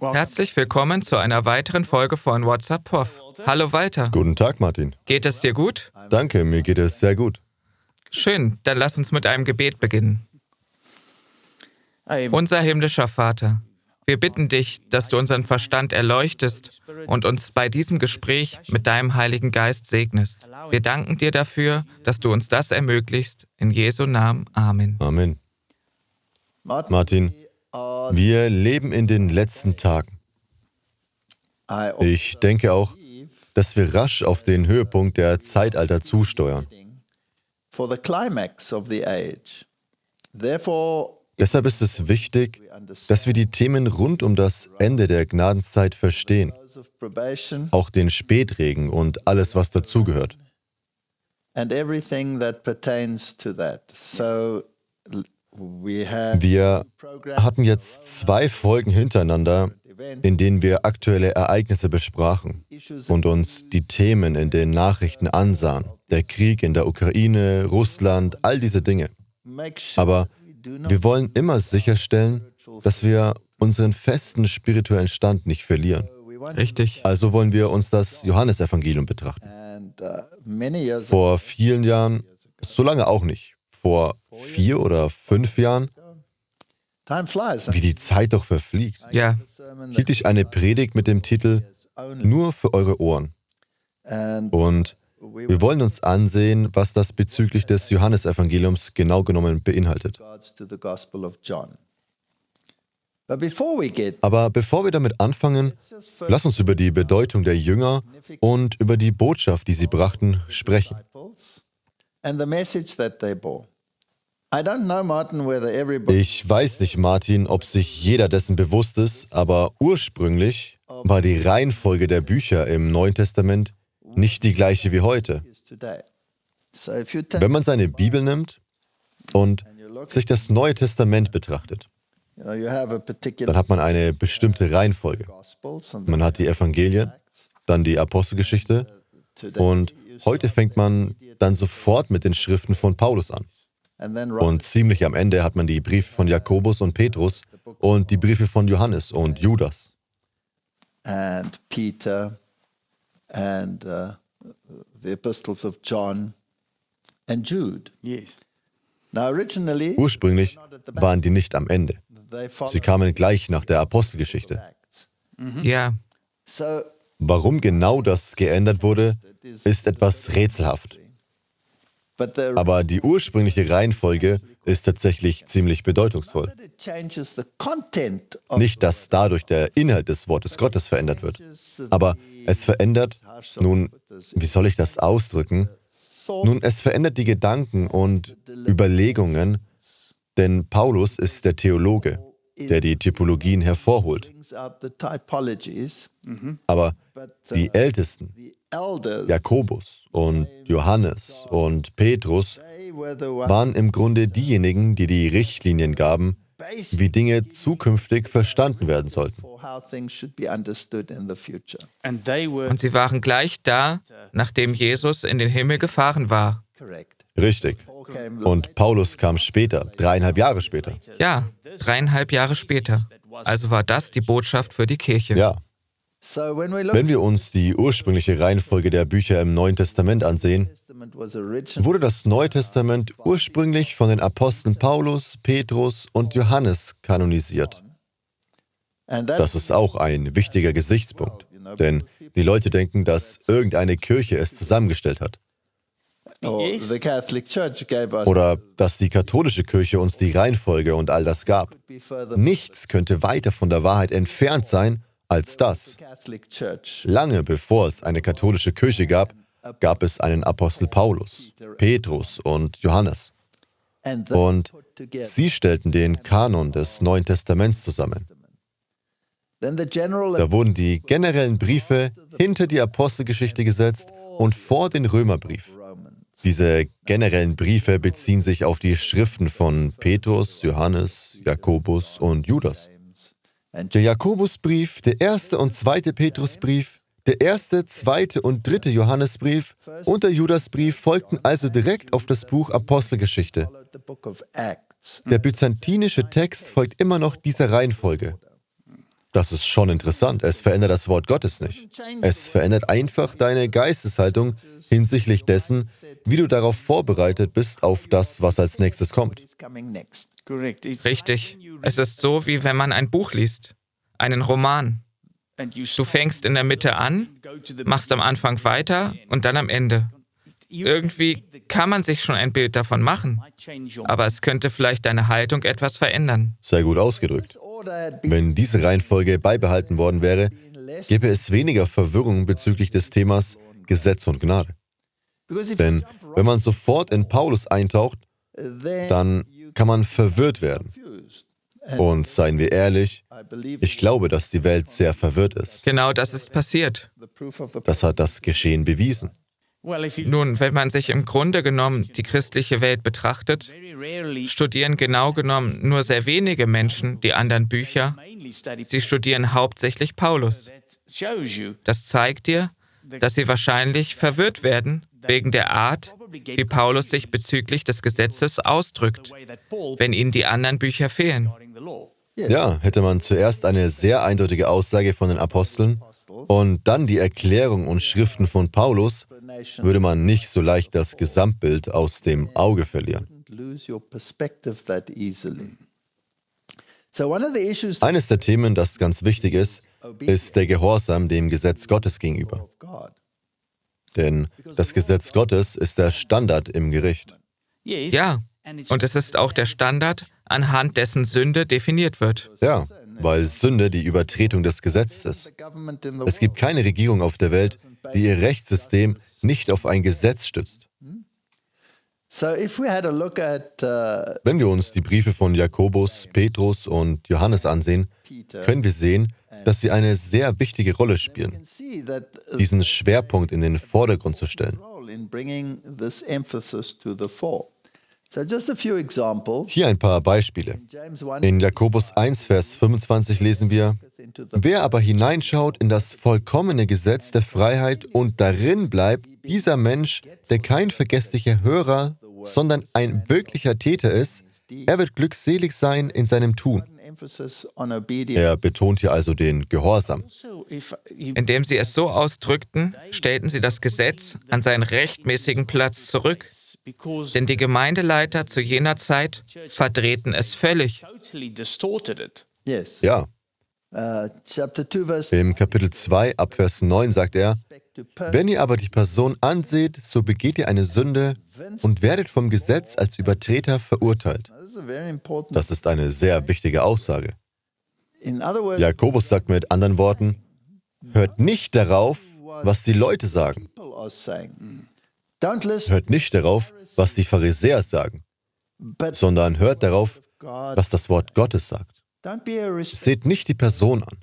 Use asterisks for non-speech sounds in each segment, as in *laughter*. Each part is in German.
Herzlich willkommen zu einer weiteren Folge von WhatsApp Prof. Hallo Walter. Guten Tag, Martin. Geht es dir gut? Danke, mir geht es sehr gut. Schön, dann lass uns mit einem Gebet beginnen. Unser himmlischer Vater, wir bitten dich, dass du unseren Verstand erleuchtest und uns bei diesem Gespräch mit deinem Heiligen Geist segnest. Wir danken dir dafür, dass du uns das ermöglichst. In Jesu Namen. Amen. Amen. Martin, wir leben in den letzten Tagen. Ich denke auch, dass wir rasch auf den Höhepunkt der Zeitalter zusteuern. Deshalb ist es wichtig, dass wir die Themen rund um das Ende der Gnadenszeit verstehen, auch den Spätregen und alles, was dazugehört. And everything that pertains wir hatten jetzt zwei Folgen hintereinander, in denen wir aktuelle Ereignisse besprachen und uns die Themen in den Nachrichten ansahen. Der Krieg in der Ukraine, Russland, all diese Dinge. Aber wir wollen immer sicherstellen, dass wir unseren festen spirituellen Stand nicht verlieren. Richtig. Also wollen wir uns das Johannesevangelium betrachten. Uh, Vor vielen Jahren, so lange auch nicht, vor vier oder fünf Jahren, eh? wie die Zeit doch verfliegt, ja. hielt ich eine Predigt mit dem Titel Nur für eure Ohren. Und wir wollen uns ansehen, was das bezüglich des Johannesevangeliums genau genommen beinhaltet. Aber bevor wir damit anfangen, lass uns über die Bedeutung der Jünger und über die Botschaft, die sie brachten, sprechen. Ich weiß nicht, Martin, ob sich jeder dessen bewusst ist, aber ursprünglich war die Reihenfolge der Bücher im Neuen Testament nicht die gleiche wie heute. Wenn man seine Bibel nimmt und sich das Neue Testament betrachtet, dann hat man eine bestimmte Reihenfolge. Man hat die Evangelien, dann die Apostelgeschichte und Heute fängt man dann sofort mit den Schriften von Paulus an. Und ziemlich am Ende hat man die Briefe von Jakobus und Petrus und die Briefe von Johannes und Judas. And Peter and uh, the epistles of John and Jude. Yes. Ursprünglich waren die nicht am Ende. Sie kamen gleich nach der Apostelgeschichte. Mhm. Ja. Warum genau das geändert wurde, ist etwas rätselhaft. Aber die ursprüngliche Reihenfolge ist tatsächlich ziemlich bedeutungsvoll. Nicht, dass dadurch der Inhalt des Wortes Gottes verändert wird, aber es verändert, nun, wie soll ich das ausdrücken? Nun, es verändert die Gedanken und Überlegungen, denn Paulus ist der Theologe der die Typologien hervorholt. Mhm. Aber die uh, Ältesten, Jakobus und Johannes und Petrus, waren im Grunde diejenigen, die die Richtlinien gaben, wie Dinge zukünftig verstanden werden sollten. Und sie waren gleich da, nachdem Jesus in den Himmel gefahren war. Richtig. Und Paulus kam später, dreieinhalb Jahre später. Ja, dreieinhalb Jahre später. Also war das die Botschaft für die Kirche. Ja. Wenn wir uns die ursprüngliche Reihenfolge der Bücher im Neuen Testament ansehen, wurde das Neue Testament ursprünglich von den Aposteln Paulus, Petrus und Johannes kanonisiert. Das ist auch ein wichtiger Gesichtspunkt, denn die Leute denken, dass irgendeine Kirche es zusammengestellt hat. Oh, Oder dass die katholische Kirche uns die Reihenfolge und all das gab. Nichts könnte weiter von der Wahrheit entfernt sein als das. Lange bevor es eine katholische Kirche gab, gab es einen Apostel Paulus, Petrus und Johannes. Und sie stellten den Kanon des Neuen Testaments zusammen. Da wurden die generellen Briefe hinter die Apostelgeschichte gesetzt und vor den Römerbrief. Diese generellen Briefe beziehen sich auf die Schriften von Petrus, Johannes, Jakobus und Judas. Der Jakobusbrief, der erste und zweite Petrusbrief, der erste, zweite und dritte Johannesbrief und der Judasbrief folgten also direkt auf das Buch Apostelgeschichte. Der byzantinische Text folgt immer noch dieser Reihenfolge. Das ist schon interessant. Es verändert das Wort Gottes nicht. Es verändert einfach deine Geisteshaltung hinsichtlich dessen, wie du darauf vorbereitet bist, auf das, was als nächstes kommt. Richtig. Es ist so, wie wenn man ein Buch liest, einen Roman. Du fängst in der Mitte an, machst am Anfang weiter und dann am Ende. Irgendwie kann man sich schon ein Bild davon machen, aber es könnte vielleicht deine Haltung etwas verändern. Sehr gut ausgedrückt. Wenn diese Reihenfolge beibehalten worden wäre, gäbe es weniger Verwirrung bezüglich des Themas Gesetz und Gnade. Denn wenn man sofort in Paulus eintaucht, dann kann man verwirrt werden. Und seien wir ehrlich, ich glaube, dass die Welt sehr verwirrt ist. Genau das ist passiert. Das hat das Geschehen bewiesen. Nun, wenn man sich im Grunde genommen die christliche Welt betrachtet, studieren genau genommen nur sehr wenige Menschen die anderen Bücher. Sie studieren hauptsächlich Paulus. Das zeigt dir, dass sie wahrscheinlich verwirrt werden wegen der Art, wie Paulus sich bezüglich des Gesetzes ausdrückt, wenn ihnen die anderen Bücher fehlen. Ja, hätte man zuerst eine sehr eindeutige Aussage von den Aposteln und dann die Erklärung und Schriften von Paulus, würde man nicht so leicht das Gesamtbild aus dem Auge verlieren. Eines der Themen, das ganz wichtig ist, ist der Gehorsam dem Gesetz Gottes gegenüber. Denn das Gesetz Gottes ist der Standard im Gericht. Ja, und es ist auch der Standard, anhand dessen Sünde definiert wird. Ja, weil Sünde die Übertretung des Gesetzes ist. Es gibt keine Regierung auf der Welt, die ihr Rechtssystem nicht auf ein Gesetz stützt. Wenn wir uns die Briefe von Jakobus, Petrus und Johannes ansehen, können wir sehen, dass sie eine sehr wichtige Rolle spielen, diesen Schwerpunkt in den Vordergrund zu stellen. Hier ein paar Beispiele. In Jakobus 1, Vers 25 lesen wir, Wer aber hineinschaut in das vollkommene Gesetz der Freiheit und darin bleibt, dieser Mensch, der kein vergesslicher Hörer, sondern ein wirklicher Täter ist, er wird glückselig sein in seinem Tun. Er betont hier also den Gehorsam. Also, Indem sie es so ausdrückten, stellten sie das Gesetz an seinen rechtmäßigen Platz zurück. Denn die Gemeindeleiter zu jener Zeit verdrehten es völlig. Ja. Uh, Im Kapitel 2 ab Vers 9 sagt er, wenn ihr aber die Person anseht, so begeht ihr eine Sünde und werdet vom Gesetz als Übertreter verurteilt. Das ist eine sehr wichtige Aussage. Jakobus sagt mit anderen Worten, hört nicht darauf, was die Leute sagen. Hört nicht darauf, was die Pharisäer sagen, sondern hört darauf, was das Wort Gottes sagt. Seht nicht die Person an.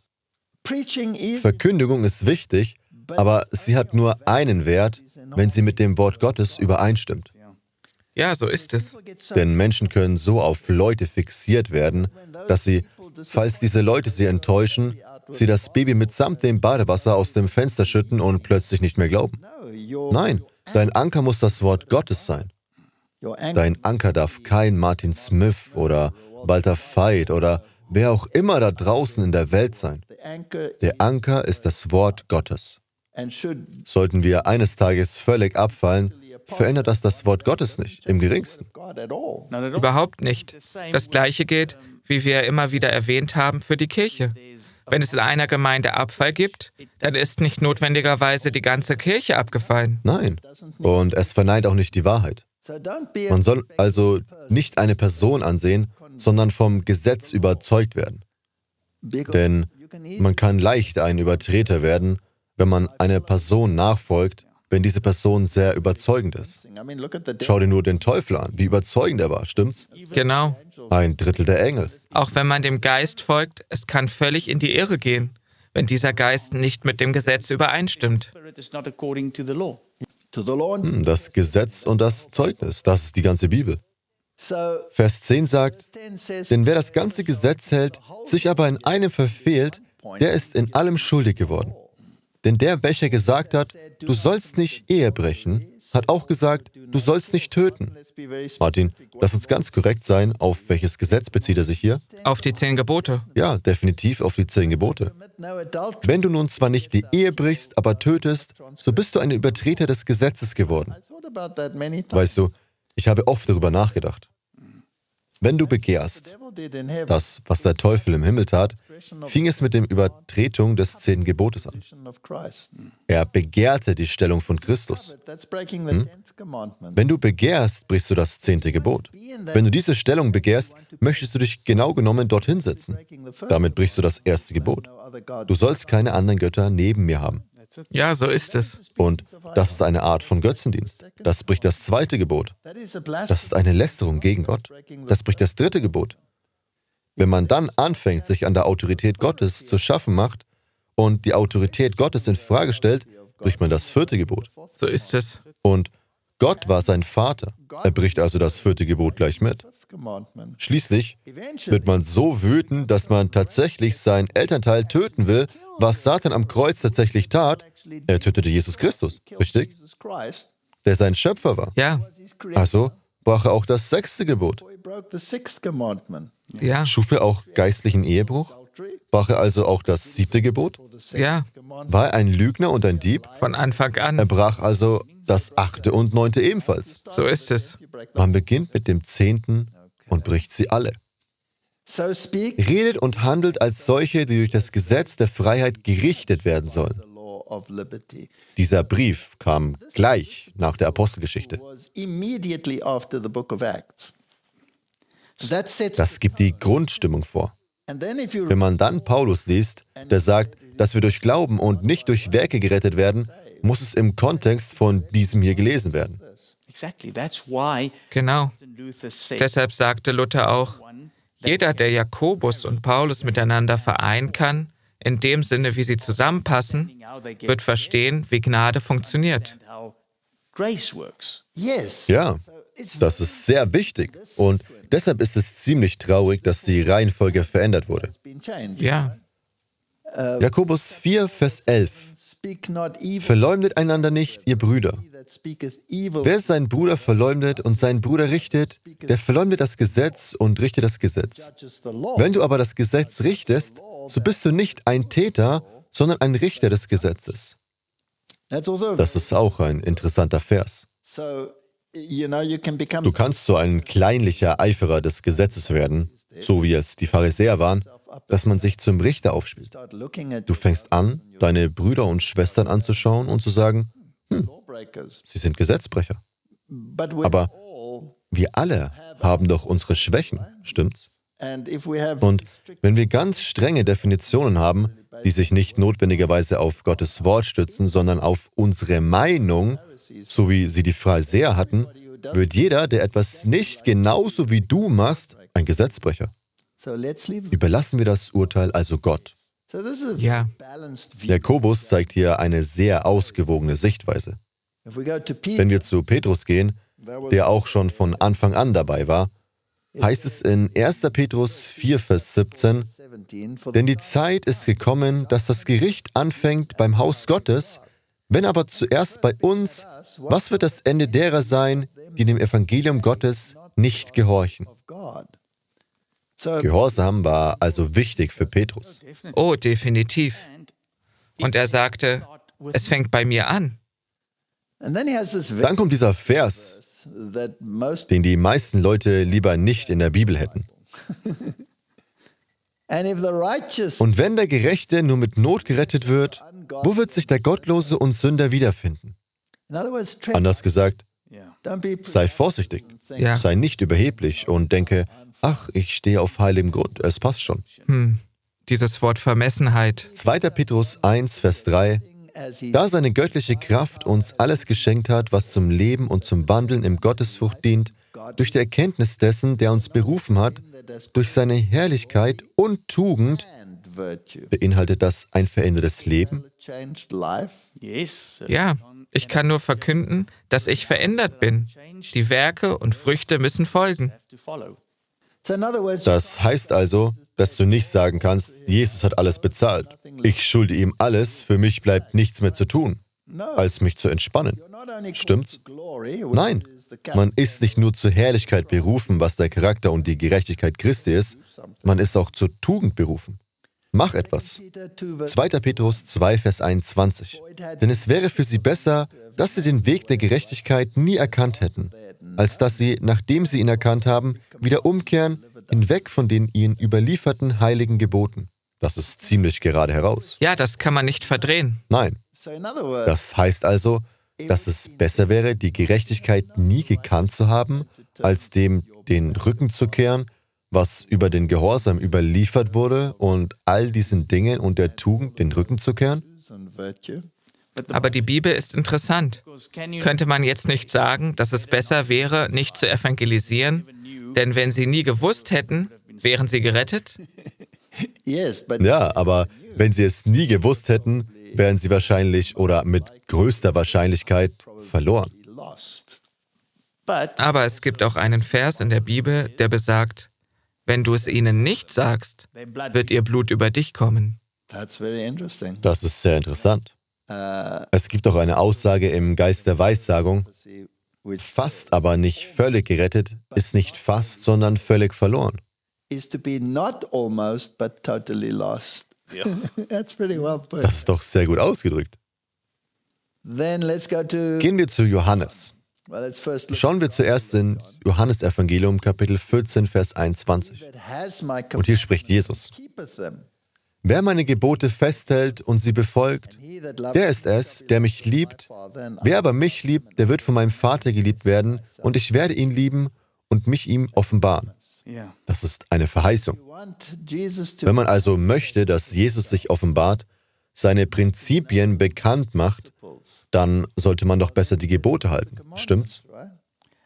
Verkündigung ist wichtig, aber sie hat nur einen Wert, wenn sie mit dem Wort Gottes übereinstimmt. Ja, so ist es. Denn Menschen können so auf Leute fixiert werden, dass sie, falls diese Leute sie enttäuschen, sie das Baby mitsamt dem Badewasser aus dem Fenster schütten und plötzlich nicht mehr glauben. Nein, Dein Anker muss das Wort Gottes sein. Dein Anker darf kein Martin Smith oder Walter Veit oder wer auch immer da draußen in der Welt sein. Der Anker ist das Wort Gottes. Sollten wir eines Tages völlig abfallen, verändert das das Wort Gottes nicht, im geringsten. Überhaupt nicht. Das gleiche gilt, wie wir immer wieder erwähnt haben, für die Kirche. Wenn es in einer Gemeinde Abfall gibt, dann ist nicht notwendigerweise die ganze Kirche abgefallen. Nein. Und es verneint auch nicht die Wahrheit. Man soll also nicht eine Person ansehen, sondern vom Gesetz überzeugt werden. Denn man kann leicht ein Übertreter werden, wenn man einer Person nachfolgt, wenn diese Person sehr überzeugend ist. Schau dir nur den Teufel an, wie überzeugend er war, stimmt's? Genau. Ein Drittel der Engel. Auch wenn man dem Geist folgt, es kann völlig in die Irre gehen, wenn dieser Geist nicht mit dem Gesetz übereinstimmt. Hm, das Gesetz und das Zeugnis, das ist die ganze Bibel. Vers 10 sagt, denn wer das ganze Gesetz hält, sich aber in einem verfehlt, der ist in allem schuldig geworden. Denn der, welcher gesagt hat, du sollst nicht Ehe brechen, hat auch gesagt, du sollst nicht töten. Martin, lass uns ganz korrekt sein, auf welches Gesetz bezieht er sich hier? Auf die zehn Gebote. Ja, definitiv auf die zehn Gebote. Wenn du nun zwar nicht die Ehe brichst, aber tötest, so bist du ein Übertreter des Gesetzes geworden. Weißt du, ich habe oft darüber nachgedacht. Wenn du begehrst, das, was der Teufel im Himmel tat, fing es mit der Übertretung des Zehnten Gebotes an. Er begehrte die Stellung von Christus. Hm? Wenn du begehrst, brichst du das Zehnte Gebot. Wenn du diese Stellung begehrst, möchtest du dich genau genommen dorthin setzen. Damit brichst du das erste Gebot. Du sollst keine anderen Götter neben mir haben. Ja, so ist es. Und das ist eine Art von Götzendienst. Das bricht das zweite Gebot. Das ist eine Lästerung gegen Gott. Das bricht das dritte Gebot. Wenn man dann anfängt, sich an der Autorität Gottes zu schaffen macht und die Autorität Gottes in Frage stellt, bricht man das vierte Gebot. So ist es. Und Gott war sein Vater. Er bricht also das vierte Gebot gleich mit. Schließlich wird man so wütend, dass man tatsächlich sein Elternteil töten will, was Satan am Kreuz tatsächlich tat. Er tötete Jesus Christus, richtig? Der sein Schöpfer war. Ja. Also brach er auch das sechste Gebot. Ja. Schuf er auch geistlichen Ehebruch? Brach er also auch das siebte Gebot? Ja. War er ein Lügner und ein Dieb? Von Anfang an. Er brach also das achte und neunte ebenfalls. So ist es. Man beginnt mit dem zehnten und bricht sie alle. Redet und handelt als solche, die durch das Gesetz der Freiheit gerichtet werden sollen. Dieser Brief kam gleich nach der Apostelgeschichte. Das gibt die Grundstimmung vor. Wenn man dann Paulus liest, der sagt, dass wir durch Glauben und nicht durch Werke gerettet werden, muss es im Kontext von diesem hier gelesen werden. Genau. Deshalb sagte Luther auch, jeder, der Jakobus und Paulus miteinander vereinen kann, in dem Sinne, wie sie zusammenpassen, wird verstehen, wie Gnade funktioniert. Ja, das ist sehr wichtig. Und Deshalb ist es ziemlich traurig, dass die Reihenfolge verändert wurde. Ja. Äh, Jakobus 4, Vers 11. Verleumdet einander nicht, ihr Brüder. Wer seinen Bruder verleumdet und seinen Bruder richtet, der verleumdet das Gesetz und richtet das Gesetz. Wenn du aber das Gesetz richtest, so bist du nicht ein Täter, sondern ein Richter des Gesetzes. Also das ist auch ein interessanter Vers. You know, you become... Du kannst so ein kleinlicher Eiferer des Gesetzes werden, so wie es die Pharisäer waren, dass man sich zum Richter aufspielt. Du fängst an, deine Brüder und Schwestern anzuschauen und zu sagen, hm, sie sind Gesetzbrecher. Aber wir alle haben doch unsere Schwächen, stimmt's? Und wenn wir ganz strenge Definitionen haben, die sich nicht notwendigerweise auf Gottes Wort stützen, sondern auf unsere Meinung, so wie sie die Pharisäer hatten, wird jeder, der etwas nicht genauso wie du machst, ein Gesetzbrecher. Überlassen wir das Urteil also Gott. Ja. Jakobus zeigt hier eine sehr ausgewogene Sichtweise. Wenn wir zu Petrus gehen, der auch schon von Anfang an dabei war, heißt es in 1. Petrus 4, Vers 17, denn die Zeit ist gekommen, dass das Gericht anfängt beim Haus Gottes, wenn aber zuerst bei uns, was wird das Ende derer sein, die dem Evangelium Gottes nicht gehorchen? Gehorsam war also wichtig für Petrus. Oh, definitiv. Und er sagte, es fängt bei mir an. Dann kommt dieser Vers, den die meisten Leute lieber nicht in der Bibel hätten. Und wenn der Gerechte nur mit Not gerettet wird, wo wird sich der Gottlose und Sünder wiederfinden? Anders gesagt, sei vorsichtig, ja. sei nicht überheblich und denke, ach, ich stehe auf heiligem Grund, es passt schon. Hm. Dieses Wort Vermessenheit. 2. Petrus 1, Vers 3. Da seine göttliche Kraft uns alles geschenkt hat, was zum Leben und zum Wandeln im Gottesfrucht dient, durch die Erkenntnis dessen, der uns berufen hat, durch seine Herrlichkeit und Tugend, Beinhaltet das ein verändertes Leben? Ja, ich kann nur verkünden, dass ich verändert bin. Die Werke und Früchte müssen folgen. Das heißt also, dass du nicht sagen kannst, Jesus hat alles bezahlt. Ich schulde ihm alles, für mich bleibt nichts mehr zu tun, als mich zu entspannen. Stimmt's? Nein, man ist nicht nur zur Herrlichkeit berufen, was der Charakter und die Gerechtigkeit Christi ist, man ist auch zur Tugend berufen. Mach etwas. 2. Petrus 2, Vers 21. Denn es wäre für sie besser, dass sie den Weg der Gerechtigkeit nie erkannt hätten, als dass sie, nachdem sie ihn erkannt haben, wieder umkehren, hinweg von den ihnen überlieferten heiligen Geboten. Das ist ziemlich gerade heraus. Ja, das kann man nicht verdrehen. Nein. Das heißt also, dass es besser wäre, die Gerechtigkeit nie gekannt zu haben, als dem den Rücken zu kehren was über den Gehorsam überliefert wurde und all diesen Dingen und der Tugend den Rücken zu kehren? Aber die Bibel ist interessant. Könnte man jetzt nicht sagen, dass es besser wäre, nicht zu evangelisieren? Denn wenn sie nie gewusst hätten, wären sie gerettet? Ja, aber wenn sie es nie gewusst hätten, wären sie wahrscheinlich oder mit größter Wahrscheinlichkeit verloren. Aber es gibt auch einen Vers in der Bibel, der besagt, wenn du es ihnen nicht sagst, wird ihr Blut über dich kommen. Das ist sehr interessant. Uh, es gibt auch eine Aussage im Geist der Weissagung, fast aber nicht völlig gerettet, ist nicht fast, sondern völlig verloren. *laughs* Das ist doch sehr gut ausgedrückt. Gehen wir zu Johannes. Schauen wir zuerst in Johannes Evangelium Kapitel 14, Vers 21. Und hier spricht Jesus. Wer meine Gebote festhält und sie befolgt, der ist es, der mich liebt. Wer aber mich liebt, der wird von meinem Vater geliebt werden, und ich werde ihn lieben und mich ihm offenbaren. Das ist eine Verheißung. Wenn man also möchte, dass Jesus sich offenbart, seine Prinzipien bekannt macht, dann sollte man doch besser die Gebote halten. Stimmt's?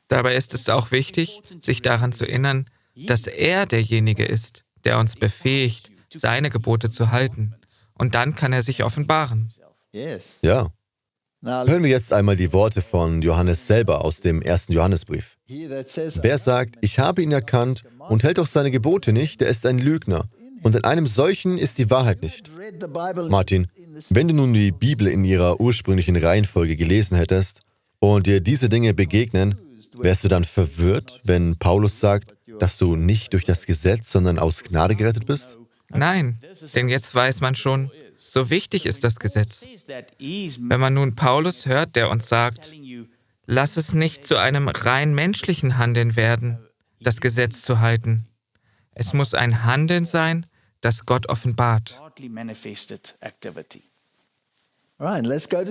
Dabei ist es auch wichtig, sich daran zu erinnern, dass er derjenige ist, der uns befähigt, seine Gebote zu halten. Und dann kann er sich offenbaren. Ja. Hören wir jetzt einmal die Worte von Johannes selber aus dem ersten Johannesbrief. Wer sagt, ich habe ihn erkannt und hält auch seine Gebote nicht, der ist ein Lügner. Und in einem solchen ist die Wahrheit nicht. Martin, wenn du nun die Bibel in ihrer ursprünglichen Reihenfolge gelesen hättest und dir diese Dinge begegnen, wärst du dann verwirrt, wenn Paulus sagt, dass du nicht durch das Gesetz, sondern aus Gnade gerettet bist? Nein, denn jetzt weiß man schon, so wichtig ist das Gesetz. Wenn man nun Paulus hört, der uns sagt, lass es nicht zu einem rein menschlichen Handeln werden, das Gesetz zu halten. Es muss ein Handeln sein, das Gott offenbart.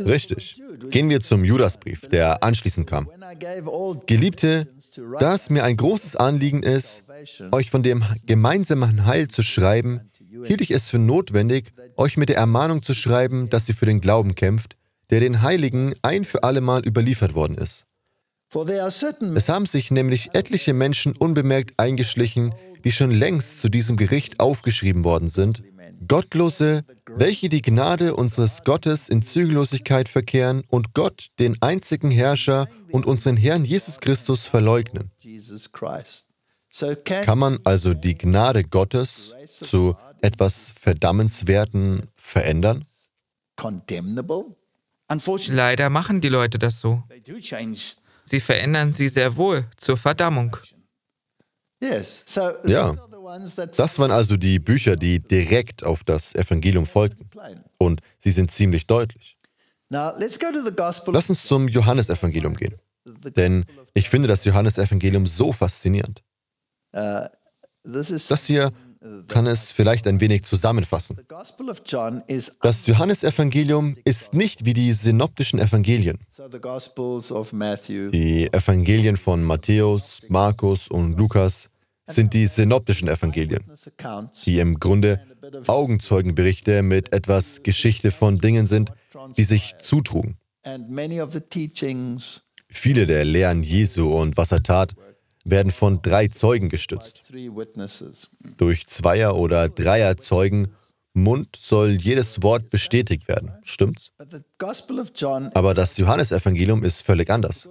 Richtig. Gehen wir zum Judasbrief, der anschließend kam. Geliebte, da es mir ein großes Anliegen ist, euch von dem gemeinsamen Heil zu schreiben, hielt ich es für notwendig, euch mit der Ermahnung zu schreiben, dass ihr für den Glauben kämpft, der den Heiligen ein für allemal überliefert worden ist. Es haben sich nämlich etliche Menschen unbemerkt eingeschlichen, die schon längst zu diesem Gericht aufgeschrieben worden sind, Gottlose, welche die Gnade unseres Gottes in Zügellosigkeit verkehren und Gott, den einzigen Herrscher und unseren Herrn Jesus Christus verleugnen. Kann man also die Gnade Gottes zu etwas Verdammenswerten verändern? Leider machen die Leute das so. Sie verändern sie sehr wohl zur Verdammung. Ja, das waren also die Bücher, die direkt auf das Evangelium folgten. Und sie sind ziemlich deutlich. Lass uns zum Johannesevangelium gehen. Denn ich finde das Johannesevangelium so faszinierend. Uh, das hier kann es vielleicht ein wenig zusammenfassen. Das Johannesevangelium ist nicht wie die synoptischen Evangelien. Die Evangelien von Matthäus, Markus und Lukas sind die synoptischen Evangelien, die im Grunde Augenzeugenberichte mit etwas Geschichte von Dingen sind, die sich zutrugen. Viele der Lehren Jesu und was er tat, werden von drei Zeugen gestützt. Durch Zweier- oder Dreier-Zeugen Mund soll jedes Wort bestätigt werden, stimmt's? Aber das Johannesevangelium ist völlig anders.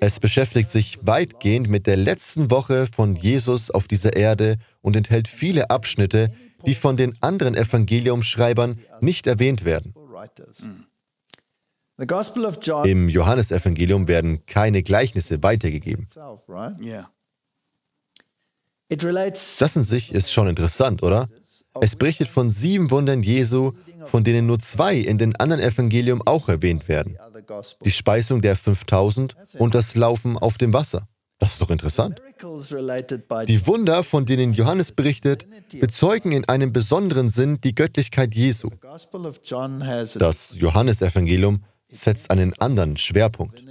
Es beschäftigt sich weitgehend mit der letzten Woche von Jesus auf dieser Erde und enthält viele Abschnitte, die von den anderen Evangeliumschreibern nicht erwähnt werden. Mhm. Im Johannesevangelium werden keine Gleichnisse weitergegeben. Das in sich ist schon interessant, oder? Es berichtet von sieben Wundern Jesu, von denen nur zwei in den anderen Evangelium auch erwähnt werden. Die Speisung der 5000 und das Laufen auf dem Wasser. Das ist doch interessant. Die Wunder, von denen Johannes berichtet, bezeugen in einem besonderen Sinn die Göttlichkeit Jesu. Das Johannesevangelium setzt einen anderen Schwerpunkt.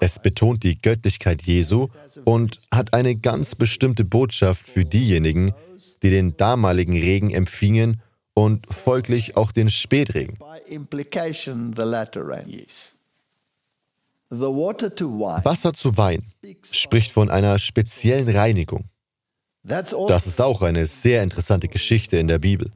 Es betont die Göttlichkeit Jesu und hat eine ganz bestimmte Botschaft für diejenigen, die den damaligen Regen empfingen und folglich auch den Spätregen. Wasser zu Wein spricht von einer speziellen Reinigung. Das ist auch eine sehr interessante Geschichte in der Bibel.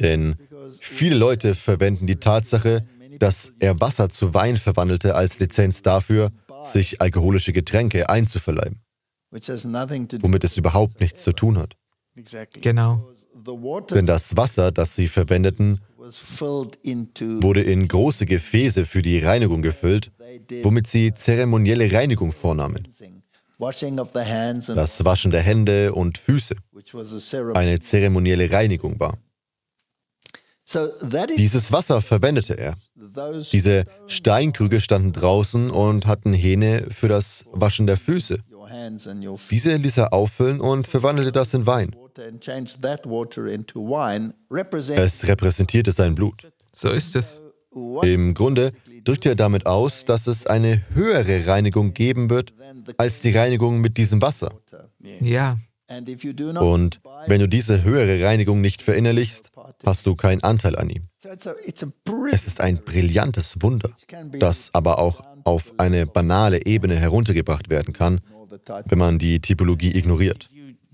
Denn viele Leute verwenden die Tatsache, dass er Wasser zu Wein verwandelte als Lizenz dafür, sich alkoholische Getränke einzuverleiben, womit es überhaupt nichts zu tun hat. Genau. Denn das Wasser, das sie verwendeten, wurde in große Gefäße für die Reinigung gefüllt, womit sie zeremonielle Reinigung vornahmen. Das Waschen der Hände und Füße eine zeremonielle Reinigung war. Dieses Wasser verwendete er. Diese Steinkrüge standen draußen und hatten Hähne für das Waschen der Füße. Diese ließ er auffüllen und verwandelte das in Wein. Es repräsentierte sein Blut. So ist es. Im Grunde drückte er damit aus, dass es eine höhere Reinigung geben wird als die Reinigung mit diesem Wasser. Ja. Und wenn du diese höhere Reinigung nicht verinnerlichst, hast du keinen Anteil an ihm. Es ist ein brillantes Wunder, das aber auch auf eine banale Ebene heruntergebracht werden kann, wenn man die Typologie ignoriert.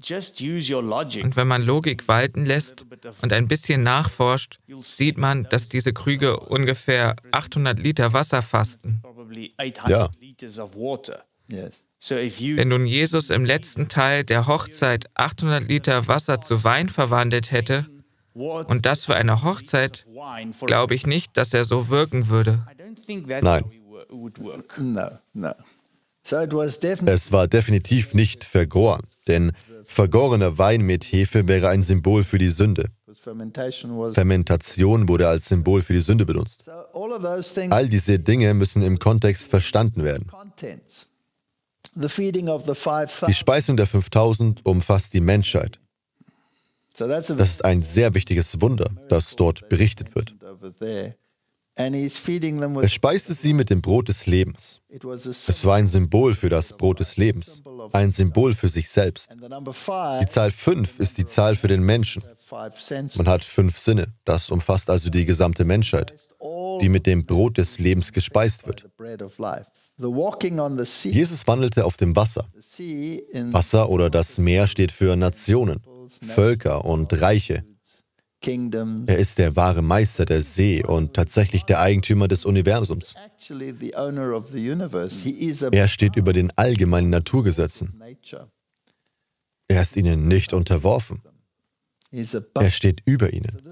Und wenn man Logik walten lässt und ein bisschen nachforscht, sieht man, dass diese Krüge ungefähr 800 Liter Wasser fasten. Ja. Wenn nun Jesus im letzten Teil der Hochzeit 800 Liter Wasser zu Wein verwandelt hätte, und das für eine Hochzeit glaube ich nicht, dass er so wirken würde. Nein. Es war definitiv nicht vergoren, denn vergorener Wein mit Hefe wäre ein Symbol für die Sünde. Fermentation wurde als Symbol für die Sünde benutzt. All diese Dinge müssen im Kontext verstanden werden. Die Speisung der 5000 umfasst die Menschheit. Das ist ein sehr wichtiges Wunder, das dort berichtet wird. Er speiste sie mit dem Brot des Lebens. Es war ein Symbol für das Brot des Lebens, ein Symbol für sich selbst. Die Zahl 5 ist die Zahl für den Menschen. Man hat fünf Sinne, das umfasst also die gesamte Menschheit, die mit dem Brot des Lebens gespeist wird. Jesus wandelte auf dem Wasser. Wasser oder das Meer steht für Nationen, Völker und Reiche. Er ist der wahre Meister der See und tatsächlich der Eigentümer des Universums. Er steht über den allgemeinen Naturgesetzen. Er ist ihnen nicht unterworfen. Er steht über ihnen.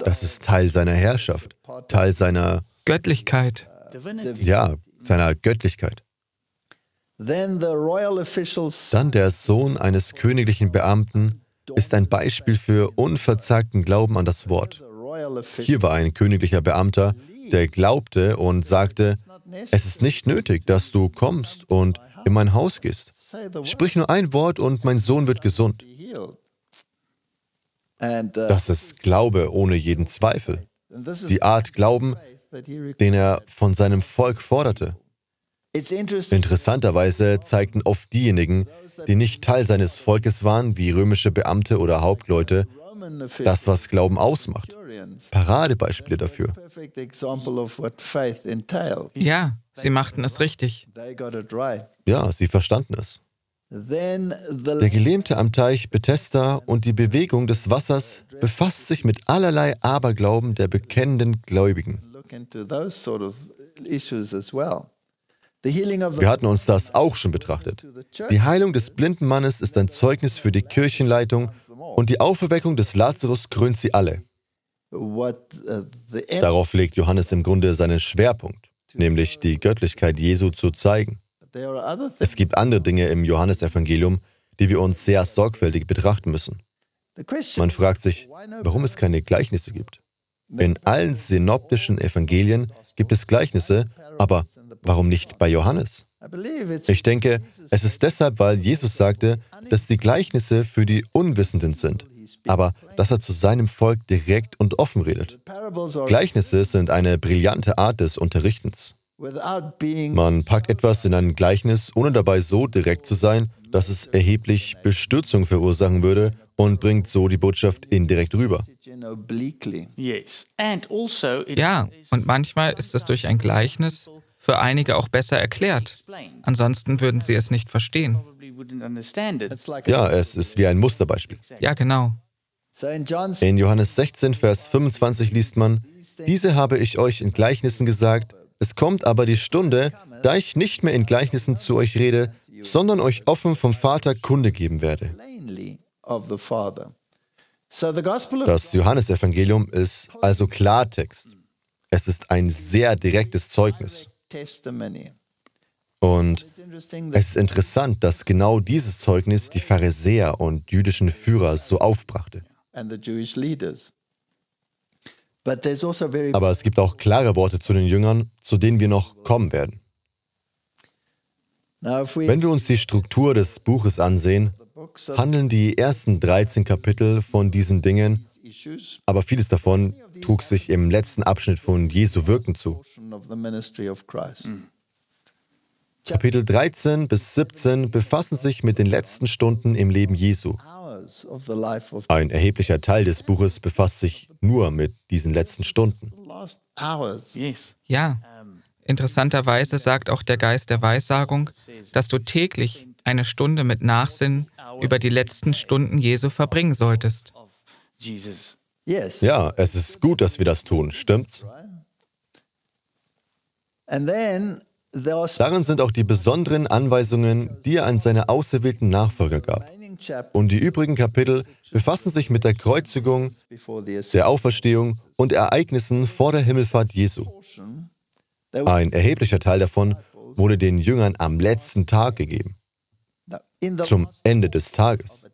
Das ist Teil seiner Herrschaft, Teil seiner Göttlichkeit. Ja, seiner Göttlichkeit. Dann der Sohn eines königlichen Beamten ist ein Beispiel für unverzagten Glauben an das Wort. Hier war ein königlicher Beamter, der glaubte und sagte, es ist nicht nötig, dass du kommst und in mein Haus gehst. Sprich nur ein Wort und mein Sohn wird gesund. Uh, das ist Glaube ohne jeden Zweifel. Die Art Glauben, den er von seinem Volk forderte. Interessanterweise zeigten oft diejenigen, die nicht Teil seines Volkes waren, wie römische Beamte oder Hauptleute, das, was Glauben ausmacht. Paradebeispiele dafür. Ja, sie machten es richtig. Ja, sie verstanden es. Der Gelähmte am Teich Bethesda und die Bewegung des Wassers befasst sich mit allerlei Aberglauben der bekennenden Gläubigen. Wir hatten uns das auch schon betrachtet. Die Heilung des blinden Mannes ist ein Zeugnis für die Kirchenleitung und die Auferweckung des Lazarus krönt sie alle. Uh, Darauf legt Johannes im Grunde seinen Schwerpunkt, nämlich die Göttlichkeit Jesu zu zeigen. Es gibt andere Dinge im Johannesevangelium, die wir uns sehr sorgfältig betrachten müssen. Man fragt sich, warum es keine Gleichnisse gibt. In allen synoptischen Evangelien gibt es Gleichnisse, aber warum nicht bei Johannes? Ich denke, es ist deshalb, weil Jesus sagte, dass die Gleichnisse für die Unwissenden sind, aber dass er zu seinem Volk direkt und offen redet. Gleichnisse sind eine brillante Art des Unterrichtens. Man packt etwas in ein Gleichnis, ohne dabei so direkt zu sein, dass es erheblich Bestürzung verursachen würde und bringt so die Botschaft indirekt rüber. Also ja, und manchmal ist das durch ein Gleichnis für einige auch besser erklärt. Ansonsten würden sie es nicht verstehen. Ja, es ist wie ein Musterbeispiel. Ja, genau. In Johannes 16, Vers 25 liest man, diese habe ich euch in Gleichnissen gesagt, es kommt aber die Stunde, da ich nicht mehr in Gleichnissen zu euch rede, sondern euch offen vom Vater Kunde geben werde. Das Johannesevangelium ist also Klartext. Es ist ein sehr direktes Zeugnis. Und es ist interessant, dass genau dieses Zeugnis die Pharisäer und jüdischen Führer so aufbrachte. Also Aber es gibt auch klare Worte zu den Jüngern, zu denen wir noch kommen werden. Wenn wir uns die Struktur des Buches ansehen, handeln die ersten 13 Kapitel von diesen Dingen, aber vieles davon trug sich im letzten Abschnitt von Jesu Wirken zu. Mhm. Kapitel 13 bis 17 befassen sich mit den letzten Stunden im Leben Jesu. Ein erheblicher Teil des Buches befasst sich nur mit diesen letzten Stunden. Ja, interessanterweise sagt auch der Geist der Weissagung, dass du täglich eine Stunde mit Nachsinn über die letzten Stunden Jesu verbringen solltest. Ja, es ist gut, dass wir das tun, stimmt's? Darin sind auch die besonderen Anweisungen, die er an seine auserwählten Nachfolger gab. Und die übrigen Kapitel befassen sich mit der Kreuzigung, der Auferstehung und Ereignissen vor der Himmelfahrt Jesu. Ein erheblicher Teil davon wurde den Jüngern am letzten Tag gegeben zum Ende des Tages.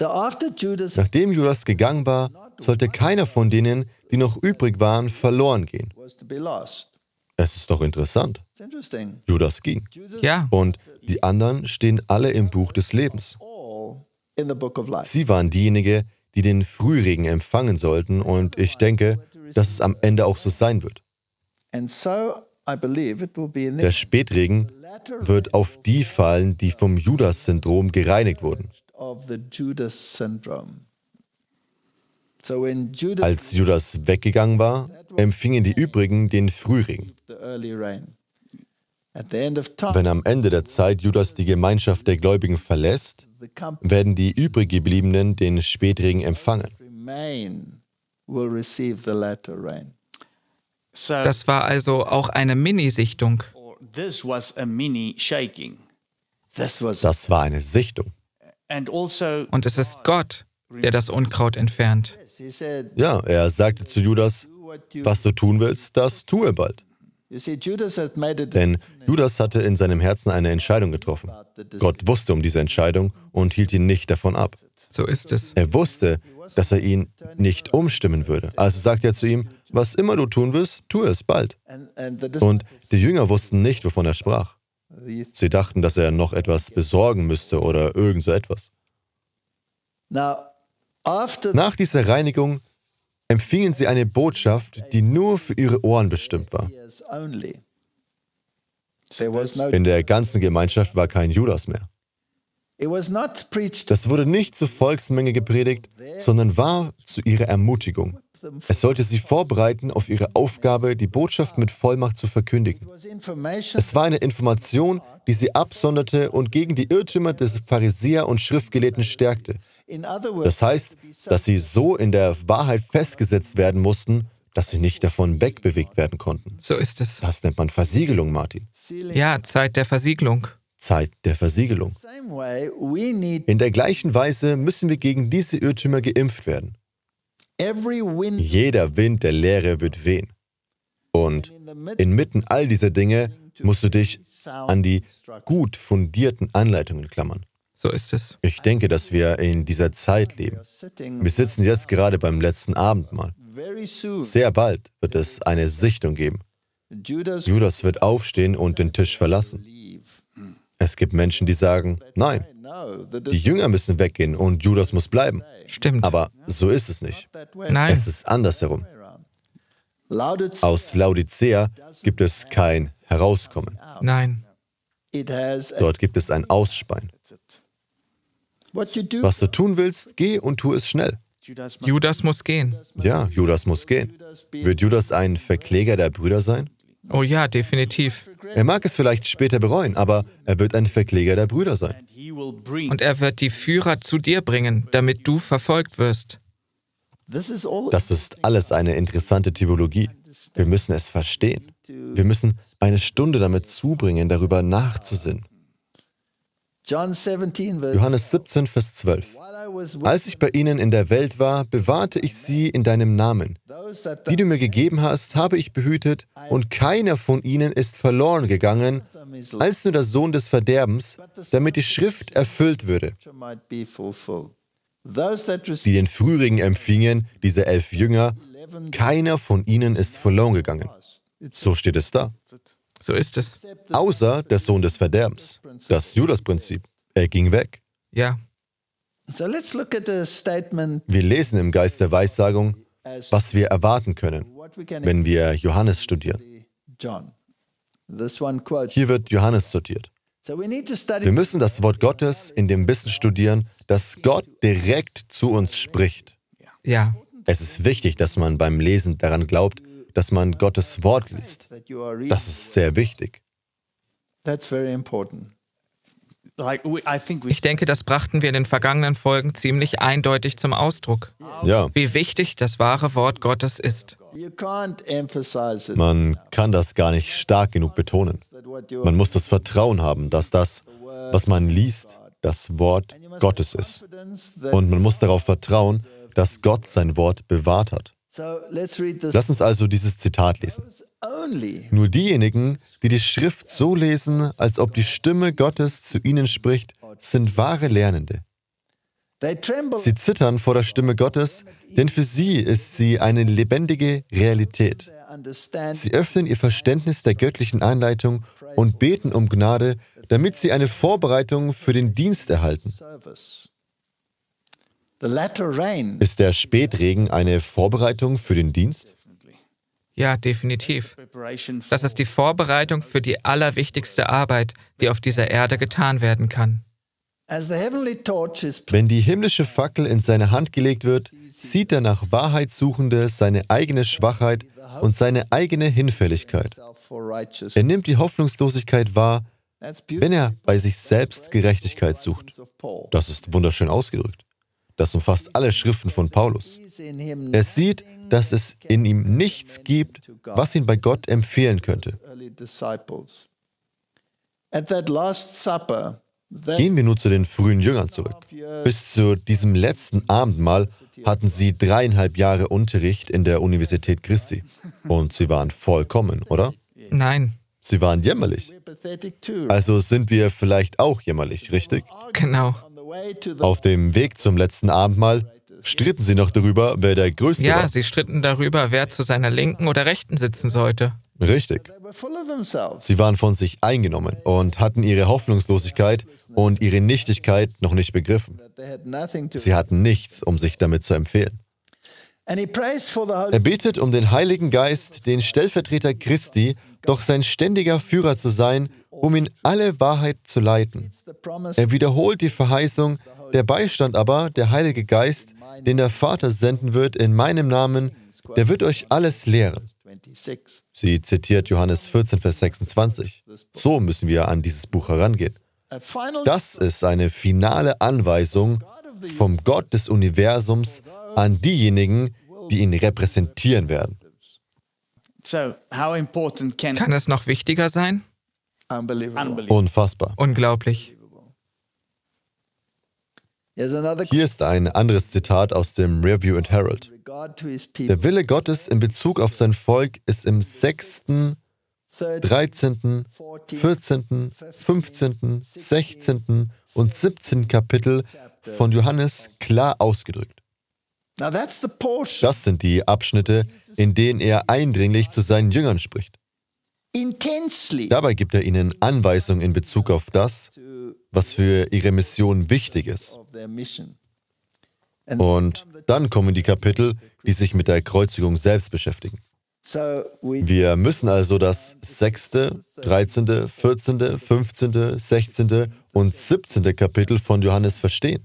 Nachdem Judas gegangen war, sollte keiner von denen, die noch übrig waren, verloren gehen. Es ist doch interessant. Judas ging. Ja. Und die anderen stehen alle im Buch des Lebens. Sie waren diejenigen, die den Frühregen empfangen sollten und ich denke, dass es am Ende auch so sein wird. Der Spätregen wird auf die fallen, die vom Judas-Syndrom gereinigt wurden. Als Judas weggegangen war, empfingen die übrigen den Frühregen. Wenn am Ende der Zeit Judas die Gemeinschaft der Gläubigen verlässt, werden die übrig übriggebliebenen den Spätregen empfangen. Das war also auch eine Mini-Sichtung. Das war eine Sichtung. Also und es ist Gott, der das Unkraut entfernt. Ja, er sagte zu Judas, was du tun willst, das tue bald. Denn Judas hatte in seinem Herzen eine Entscheidung getroffen. Gott wusste um diese Entscheidung und hielt ihn nicht davon ab. So ist es. Er wusste, dass er ihn nicht umstimmen würde. Also sagte er zu ihm, was immer du tun willst, tu es bald. Und die Jünger wussten nicht, wovon er sprach. Sie dachten, dass er noch etwas besorgen müsste oder irgend so etwas. Nach dieser Reinigung empfingen sie eine Botschaft, die nur für ihre Ohren bestimmt war. In der ganzen Gemeinschaft war kein Judas mehr. Das wurde nicht zur Volksmenge gepredigt, sondern war zu ihrer Ermutigung. Es sollte sie vorbereiten auf ihre Aufgabe, die Botschaft mit Vollmacht zu verkündigen. Es war eine Information, die sie absonderte und gegen die Irrtümer des Pharisäer und Schriftgelehrten stärkte. Das heißt, dass sie so in der Wahrheit festgesetzt werden mussten, dass sie nicht davon wegbewegt werden konnten. So ist es. Das nennt man Versiegelung, Martin. Ja, Zeit der Versiegelung. Zeit der Versiegelung. In der gleichen Weise müssen wir gegen diese Irrtümer geimpft werden. Jeder Wind der Leere wird wehen. Und inmitten all dieser Dinge musst du dich an die gut fundierten Anleitungen klammern. So ist es. Ich denke, dass wir in dieser Zeit leben. Wir sitzen jetzt gerade beim letzten Abendmahl. Sehr bald wird es eine Sichtung geben. Judas wird aufstehen und den Tisch verlassen. Es gibt Menschen, die sagen, nein, die Jünger müssen weggehen und Judas muss bleiben. Stimmt. Aber so ist es nicht. Nein. Es ist andersherum. Aus Laodicea gibt es kein Herauskommen. Nein. Dort gibt es ein Ausspein. Was du tun willst, geh und tu es schnell. Judas muss gehen. Ja, Judas muss gehen. Wird Judas ein Verkläger der Brüder sein? Oh ja, definitiv. Er mag es vielleicht später bereuen, aber er wird ein Verkläger der Brüder sein. Und er wird die Führer zu dir bringen, damit du verfolgt wirst. Das ist alles eine interessante Typologie. Wir müssen es verstehen. Wir müssen eine Stunde damit zubringen, darüber nachzusinnen. Johannes 17, Vers 12. Als ich bei ihnen in der Welt war, bewahrte ich sie in deinem Namen. Die du mir gegeben hast, habe ich behütet, und keiner von ihnen ist verloren gegangen, als nur der Sohn des Verderbens, damit die Schrift erfüllt würde. Die den Frühringen empfingen, diese elf Jünger, keiner von ihnen ist verloren gegangen. So steht es da. So ist es. Außer der Sohn des Verderbens, das Judas-Prinzip. Er ging weg. Ja. Wir lesen im Geist der Weissagung, was wir erwarten können, wenn wir Johannes studieren. Hier wird Johannes zitiert. Wir müssen das Wort Gottes in dem Wissen studieren, dass Gott direkt zu uns spricht. Ja. Es ist wichtig, dass man beim Lesen daran glaubt, dass man Gottes Wort liest. Das ist sehr wichtig. Ich denke, das brachten wir in den vergangenen Folgen ziemlich eindeutig zum Ausdruck. Ja. Wie wichtig das wahre Wort Gottes ist. Man kann das gar nicht stark genug betonen. Man muss das Vertrauen haben, dass das, was man liest, das Wort Gottes ist. Und man muss darauf vertrauen, dass Gott sein Wort bewahrt hat. Lass uns also dieses Zitat lesen. Nur diejenigen, die die Schrift so lesen, als ob die Stimme Gottes zu ihnen spricht, sind wahre Lernende. Sie zittern vor der Stimme Gottes, denn für sie ist sie eine lebendige Realität. Sie öffnen ihr Verständnis der göttlichen Einleitung und beten um Gnade, damit sie eine Vorbereitung für den Dienst erhalten. Ist der Spätregen eine Vorbereitung für den Dienst? Ja, definitiv. Das ist die Vorbereitung für die allerwichtigste Arbeit, die auf dieser Erde getan werden kann. Wenn die himmlische Fackel in seine Hand gelegt wird, sieht der nach Wahrheit Suchende seine eigene Schwachheit und seine eigene Hinfälligkeit. Er nimmt die Hoffnungslosigkeit wahr, wenn er bei sich selbst Gerechtigkeit sucht. Das ist wunderschön ausgedrückt. Das umfasst alle Schriften von Paulus. Er sieht, dass es in ihm nichts gibt, was ihn bei Gott empfehlen könnte. Gehen wir nun zu den frühen Jüngern zurück. Bis zu diesem letzten Abendmahl hatten sie dreieinhalb Jahre Unterricht in der Universität Christi. Und sie waren vollkommen, oder? Nein. Sie waren jämmerlich. Also sind wir vielleicht auch jämmerlich, richtig? Genau. Auf dem Weg zum letzten Abendmahl stritten sie noch darüber, wer der Größte ja, war. Ja, sie stritten darüber, wer zu seiner Linken oder Rechten sitzen sollte. Richtig. Sie waren von sich eingenommen und hatten ihre Hoffnungslosigkeit und ihre Nichtigkeit noch nicht begriffen. Sie hatten nichts, um sich damit zu empfehlen. Er betet um den Heiligen Geist, den Stellvertreter Christi, doch sein ständiger Führer zu sein um ihn alle Wahrheit zu leiten. Er wiederholt die Verheißung, der Beistand aber, der Heilige Geist, den der Vater senden wird in meinem Namen, der wird euch alles lehren. Sie zitiert Johannes 14, Vers 26. So müssen wir an dieses Buch herangehen. Das ist eine finale Anweisung vom Gott des Universums an diejenigen, die ihn repräsentieren werden. Kann es noch wichtiger sein? Unfassbar. Unglaublich. Hier ist ein anderes Zitat aus dem Review and Herald. Der Wille Gottes in Bezug auf sein Volk ist im 6., 13., 14., 15., 16. und 17. Kapitel von Johannes klar ausgedrückt. Das sind die Abschnitte, in denen er eindringlich zu seinen Jüngern spricht. Dabei gibt er ihnen Anweisungen in Bezug auf das, was für ihre Mission wichtig ist. Und dann kommen die Kapitel, die sich mit der Kreuzigung selbst beschäftigen. Wir müssen also das 6., 13., 14., 15., 16. und 17. Kapitel von Johannes verstehen.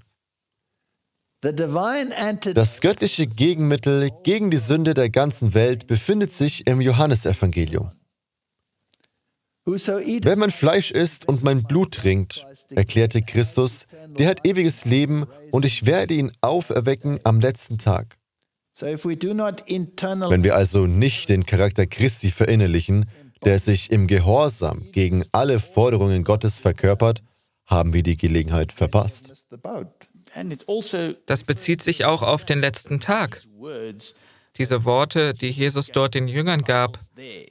Das göttliche Gegenmittel gegen die Sünde der ganzen Welt befindet sich im Johannesevangelium. Wer mein Fleisch isst und mein Blut trinkt, erklärte Christus, der hat ewiges Leben und ich werde ihn auferwecken am letzten Tag. Wenn wir also nicht den Charakter Christi verinnerlichen, der sich im Gehorsam gegen alle Forderungen Gottes verkörpert, haben wir die Gelegenheit verpasst. Also das bezieht sich auch auf den letzten Tag. Diese Worte, die Jesus dort den Jüngern gab,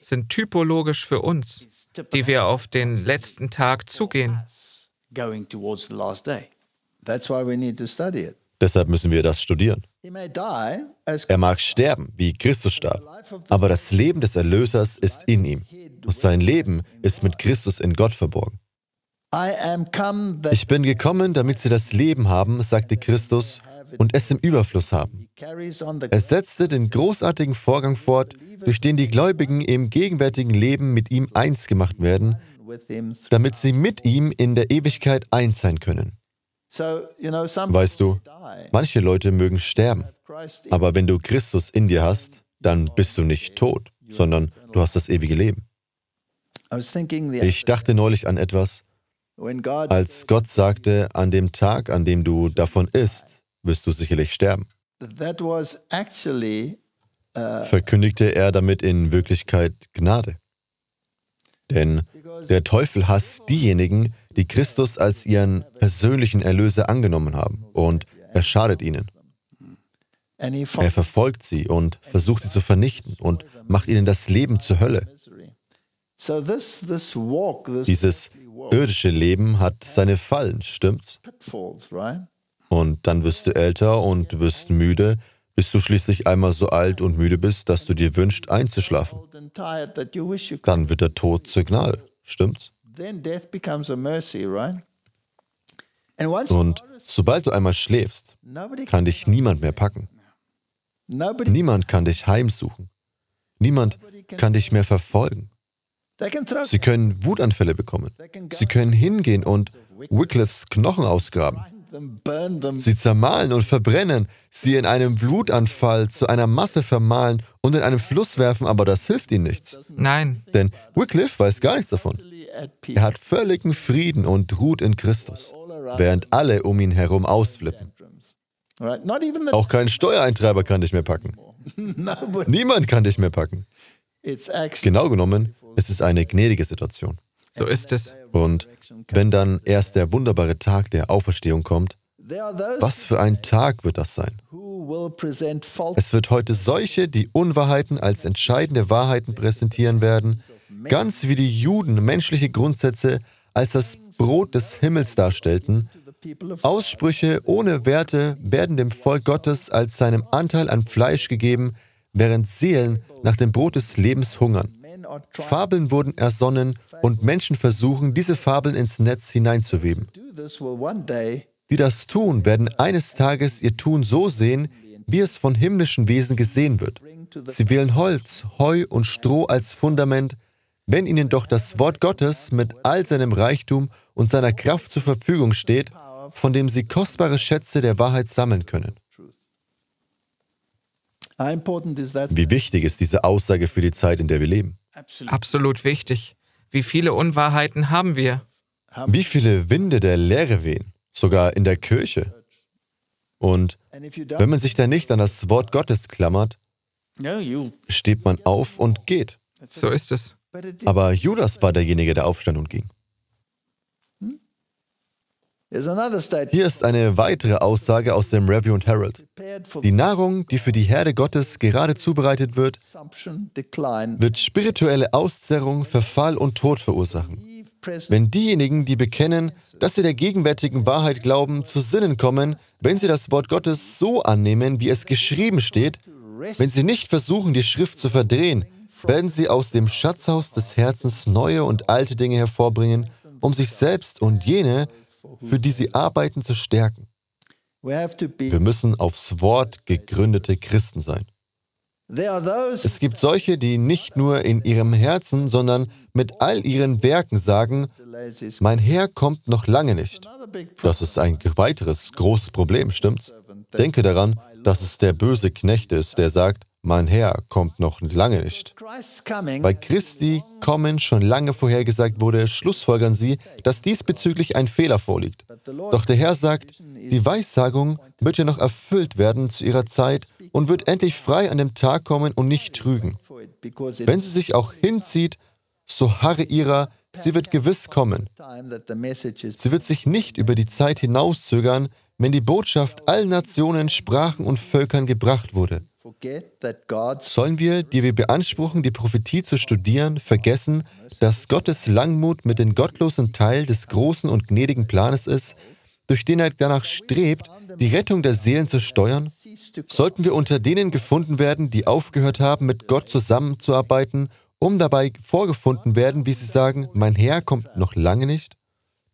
sind typologisch für uns, die wir auf den letzten Tag zugehen. Deshalb müssen wir das studieren. Er mag sterben, wie Christus starb, aber das Leben des Erlösers ist in ihm und sein Leben ist mit Christus in Gott verborgen. Ich bin gekommen, damit sie das Leben haben, sagte Christus, und es im Überfluss haben. Es setzte den großartigen Vorgang fort, durch den die Gläubigen im gegenwärtigen Leben mit ihm eins gemacht werden, damit sie mit ihm in der Ewigkeit eins sein können. Weißt du, manche Leute mögen sterben, aber wenn du Christus in dir hast, dann bist du nicht tot, sondern du hast das ewige Leben. Ich dachte neulich an etwas, als Gott sagte, an dem Tag, an dem du davon isst, wirst du sicherlich sterben. Uh, verkündigte er damit in Wirklichkeit Gnade. Denn der Teufel hasst diejenigen, die Christus als ihren persönlichen Erlöser angenommen haben und er schadet ihnen. Er verfolgt sie und versucht sie zu vernichten und macht ihnen das Leben zur Hölle. Dieses irdische Leben hat seine Fallen, stimmt's? Und dann wirst du älter und wirst müde, bis du schließlich einmal so alt und müde bist, dass du dir wünschst, einzuschlafen. Dann wird der Tod Signal, stimmt's? Und sobald du einmal schläfst, kann dich niemand mehr packen. Niemand kann dich heimsuchen. Niemand kann dich mehr verfolgen. Sie können Wutanfälle bekommen. Sie können hingehen und Wycliffe's Knochen ausgraben. Sie zermahlen und verbrennen, sie in einem Blutanfall zu einer Masse vermahlen und in einen Fluss werfen, aber das hilft ihnen nichts. Nein. Denn Wycliffe weiß gar nichts davon. Er hat völligen Frieden und ruht in Christus, während alle um ihn herum ausflippen. Auch kein Steuereintreiber kann dich mehr packen. *laughs* Niemand kann dich mehr packen. Genau genommen, es ist eine gnädige Situation. So ist es. Und wenn dann erst der wunderbare Tag der Auferstehung kommt, was für ein Tag wird das sein? Es wird heute solche, die Unwahrheiten als entscheidende Wahrheiten präsentieren werden, ganz wie die Juden menschliche Grundsätze als das Brot des Himmels darstellten. Aussprüche ohne Werte werden dem Volk Gottes als seinem Anteil an Fleisch gegeben, während Seelen nach dem Brot des Lebens hungern. Fabeln wurden ersonnen und Menschen versuchen, diese Fabeln ins Netz hineinzuweben. Die das tun, werden eines Tages ihr Tun so sehen, wie es von himmlischen Wesen gesehen wird. Sie wählen Holz, Heu und Stroh als Fundament, wenn ihnen doch das Wort Gottes mit all seinem Reichtum und seiner Kraft zur Verfügung steht, von dem sie kostbare Schätze der Wahrheit sammeln können. Wie wichtig ist diese Aussage für die Zeit, in der wir leben? Absolut. Absolut wichtig. Wie viele Unwahrheiten haben wir? Wie viele Winde der Lehre wehen, sogar in der Kirche. Und wenn man sich da nicht an das Wort Gottes klammert, steht man auf und geht. So ist es. Aber Judas war derjenige, der aufstand und ging. Hier ist eine weitere Aussage aus dem Review and Herald. Die Nahrung, die für die Herde Gottes gerade zubereitet wird, wird spirituelle Auszerrung, Verfall und Tod verursachen. Wenn diejenigen, die bekennen, dass sie der gegenwärtigen Wahrheit glauben, zu Sinnen kommen, wenn sie das Wort Gottes so annehmen, wie es geschrieben steht, wenn sie nicht versuchen, die Schrift zu verdrehen, werden sie aus dem Schatzhaus des Herzens neue und alte Dinge hervorbringen, um sich selbst und jene, für die sie arbeiten, zu stärken. Wir müssen aufs Wort gegründete Christen sein. Es gibt solche, die nicht nur in ihrem Herzen, sondern mit all ihren Werken sagen, mein Herr kommt noch lange nicht. Das ist ein weiteres großes Problem, stimmt's? Denke daran, dass es der böse Knecht ist, der sagt, mein Herr kommt noch lange nicht. Bei Christi Kommen schon lange vorhergesagt wurde, schlussfolgern sie, dass diesbezüglich ein Fehler vorliegt. Doch der Herr sagt, die Weissagung wird ja noch erfüllt werden zu ihrer Zeit und wird endlich frei an dem Tag kommen und nicht trügen. Wenn sie sich auch hinzieht, so harre ihrer, sie wird gewiss kommen. Sie wird sich nicht über die Zeit hinauszögern, wenn die Botschaft allen Nationen, Sprachen und Völkern gebracht wurde. Sollen wir, die wir beanspruchen, die Prophetie zu studieren, vergessen, dass Gottes Langmut mit den Gottlosen Teil des großen und gnädigen Planes ist, durch den er danach strebt, die Rettung der Seelen zu steuern? Sollten wir unter denen gefunden werden, die aufgehört haben, mit Gott zusammenzuarbeiten, um dabei vorgefunden werden, wie sie sagen, mein Herr kommt noch lange nicht?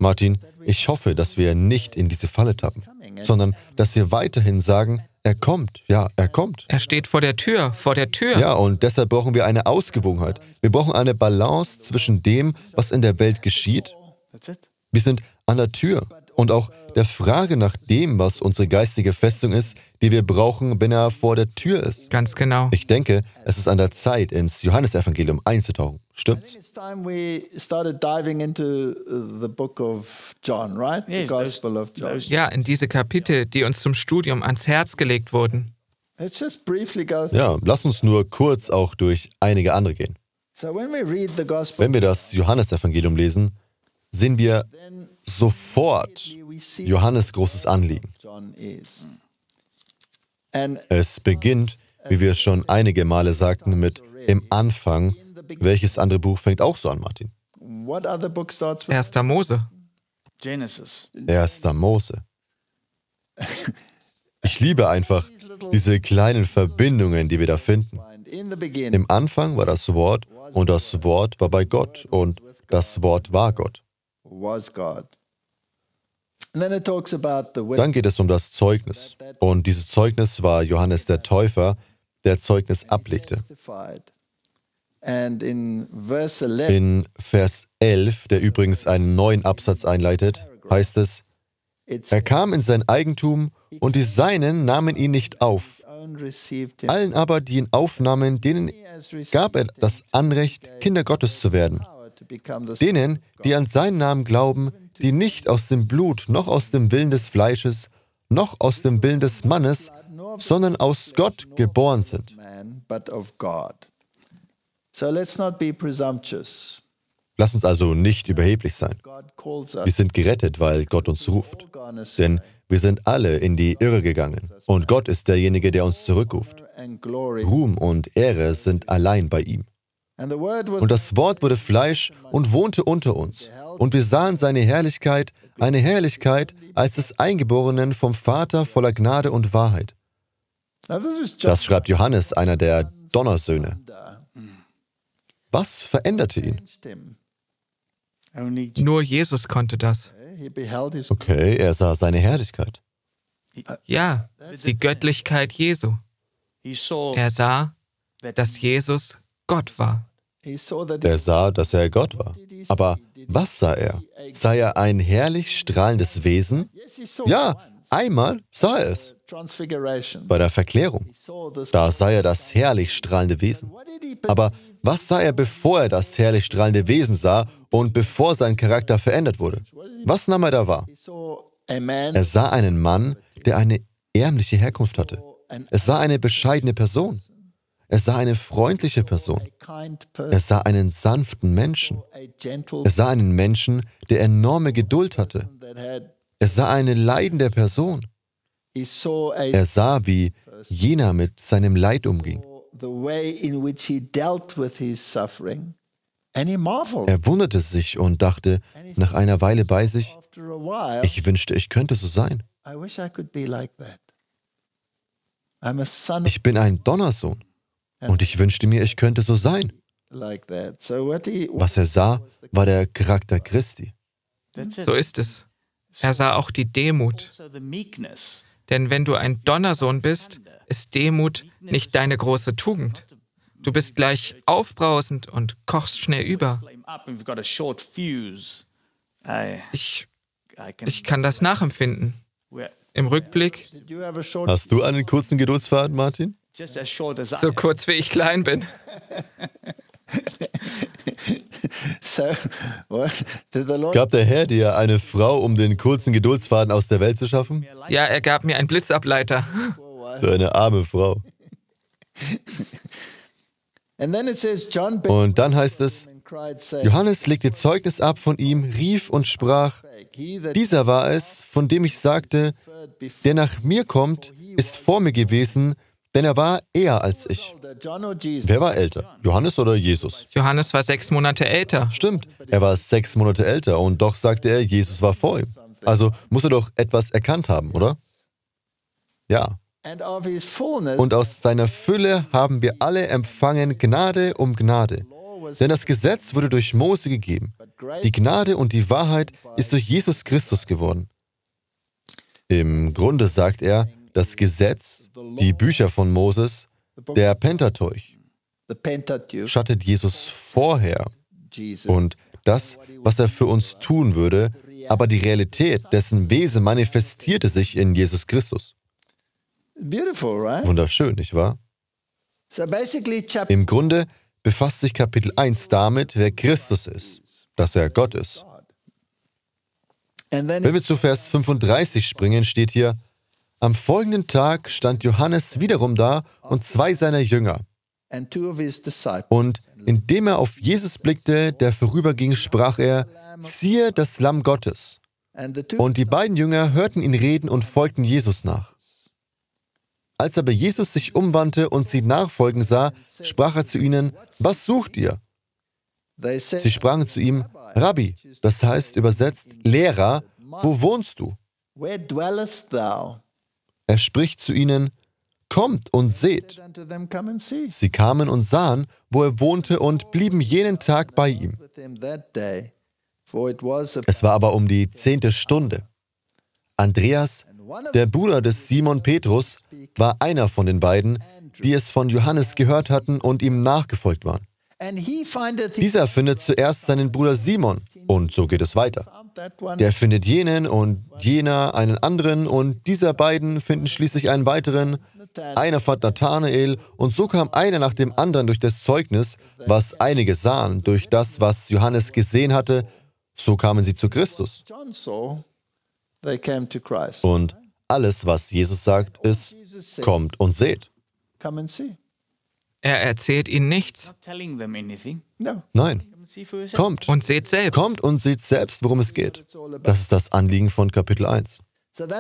Martin, ich hoffe, dass wir nicht in diese Falle tappen sondern dass wir weiterhin sagen, er kommt, ja, er kommt. Er steht vor der Tür, vor der Tür. Ja, und deshalb brauchen wir eine Ausgewogenheit. Wir brauchen eine Balance zwischen dem, was in der Welt geschieht. Wir sind an der Tür und auch der Frage nach dem, was unsere geistige Festung ist, die wir brauchen, wenn er vor der Tür ist. Ganz genau. Ich denke, es ist an der Zeit, ins Johannesevangelium einzutauchen. Stimmt's? Uh, ja, in diese Kapitel, die uns zum Studium ans Herz gelegt wurden. ja, lass uns nur kurz auch durch einige andere gehen. Wenn wir das Johannesevangelium lesen, sehen wir sofort Johannes großes Anliegen. Es beginnt, wie wir schon einige Male sagten, mit im Anfang welches andere Buch fängt auch so an, Martin? Erster Mose. Genesis. 1. Mose. Ich liebe einfach diese kleinen Verbindungen, die wir da finden. Im Anfang war das Wort und das Wort war bei Gott und das Wort war Gott. Dann geht es um das Zeugnis. Und dieses Zeugnis war Johannes der Täufer, der Zeugnis ablegte. In Vers 11, der übrigens einen neuen Absatz einleitet, heißt es, er kam in sein Eigentum und die Seinen nahmen ihn nicht auf. Allen aber, die ihn aufnahmen, denen gab er das Anrecht, Kinder Gottes zu werden. Denen, die an seinen Namen glauben, die nicht aus dem Blut, noch aus dem Willen des Fleisches, noch aus dem Willen des Mannes, sondern aus Gott geboren sind. So let's not be presumptuous. Lass uns also nicht überheblich sein. Wir sind gerettet, weil Gott uns ruft. Denn wir sind alle in die Irre gegangen. Und Gott ist derjenige, der uns zurückruft. Ruhm und Ehre sind allein bei ihm. Und das Wort wurde Fleisch und wohnte unter uns. Und wir sahen seine Herrlichkeit, eine Herrlichkeit als des Eingeborenen vom Vater voller Gnade und Wahrheit. Das schreibt Johannes, einer der Donnersöhne. Was veränderte ihn? Nur Jesus konnte das. Okay, er sah seine Herrlichkeit. Ja, die Göttlichkeit Jesu. Er sah, dass Jesus Gott war. Er sah, dass er Gott war. Aber was sah er? Sah er ein herrlich strahlendes Wesen? Ja, einmal sah er es. Bei der Verklärung. Da sah er das herrlich strahlende Wesen. Aber was sah er, bevor er das herrlich strahlende Wesen sah und bevor sein Charakter verändert wurde? Was nahm er da wahr? Er sah einen Mann, der eine ärmliche Herkunft hatte. Er sah eine bescheidene Person. Er sah eine freundliche Person. Er sah einen sanften Menschen. Er sah einen Menschen, der enorme Geduld hatte. Er sah eine leidende Person. Er sah, wie jener mit seinem Leid umging the way in which he dealt with his suffering. Er wunderte sich und dachte nach einer Weile bei sich, ich wünschte, ich könnte so sein. Ich bin ein Donnersohn und ich wünschte mir, ich könnte so sein. Was er sah, war der Charakter Christi. So ist es. Er sah auch die Demut. Also Denn wenn du ein Donnersohn bist, also ist Demut nicht deine große Tugend. Du bist gleich aufbrausend und kochst schnell über. Ich, ich kann das nachempfinden. Im Rückblick. Hast du einen kurzen Geduldsfaden, Martin? So kurz wie ich klein bin. *laughs* Gab der Herr dir eine Frau, um den kurzen Geduldsfaden aus der Welt zu schaffen? Ja, er gab mir einen Blitzableiter. Mann. So eine arme Frau. *laughs* Und dann heißt es, Johannes legte Zeugnis ab von ihm, rief und sprach, dieser war es, von dem ich sagte, der nach mir kommt, ist vor mir gewesen, denn er war eher als ich. Wer war älter? Johannes oder Jesus? Johannes war sechs Monate älter. Stimmt, er war sechs Monate älter und doch sagte er, Jesus war vor ihm. Also muss er doch etwas erkannt haben, oder? Ja. Und aus seiner Fülle haben wir alle empfangen Gnade um Gnade. Denn das Gesetz wurde durch Mose gegeben. Die Gnade und die Wahrheit ist durch Jesus Christus geworden. Im Grunde sagt er, das Gesetz, die Bücher von Moses, der Pentateuch, schattet Jesus vorher und das, was er für uns tun würde, aber die Realität, dessen Wesen manifestierte sich in Jesus Christus. Beautiful, right? Wunderschön, nicht wahr? So basically chapter Im Grunde befasst sich Kapitel 1 damit, wer Christus ist, dass er Gott ist. Wenn wir zu Vers 35 springen, steht hier, am folgenden Tag stand Johannes wiederum da und zwei seiner Jünger. Und indem er auf Jesus blickte, der vorüberging, sprach er, siehe das Lamm Gottes. Und die beiden Jünger hörten ihn reden und folgten Jesus nach. Als aber Jesus sich umwandte und sie nachfolgen sah, sprach er zu ihnen, was sucht ihr? Sie sprachen zu ihm, Rabbi, das heißt übersetzt Lehrer, wo wohnst du? Er spricht zu ihnen, kommt und seht. Sie kamen und sahen, wo er wohnte und blieben jenen Tag bei ihm. Es war aber um die zehnte Stunde. Andreas der Bruder des Simon Petrus war einer von den beiden, die es von Johannes gehört hatten und ihm nachgefolgt waren. Dieser findet zuerst seinen Bruder Simon und so geht es weiter. Der findet jenen und jener einen anderen und dieser beiden finden schließlich einen weiteren. Einer fand Nathanael und so kam einer nach dem anderen durch das Zeugnis, was einige sahen, durch das, was Johannes gesehen hatte, so kamen sie zu Christus. Und alles, was Jesus sagt, ist, kommt und seht. Er erzählt ihnen nichts. Nein. Kommt. Und seht selbst. Kommt und seht selbst, worum es geht. Das ist das Anliegen von Kapitel 1. Wir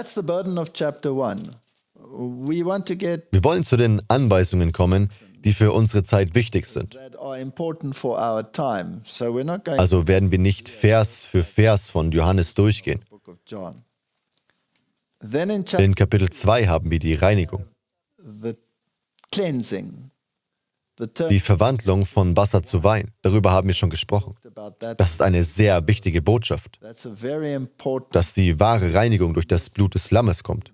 wollen zu den Anweisungen kommen, die für unsere Zeit wichtig sind. Also werden wir nicht Vers für Vers von Johannes durchgehen. In Kapitel 2 haben wir die Reinigung, die Verwandlung von Wasser zu Wein. Darüber haben wir schon gesprochen. Das ist eine sehr wichtige Botschaft, dass die wahre Reinigung durch das Blut des Lammes kommt.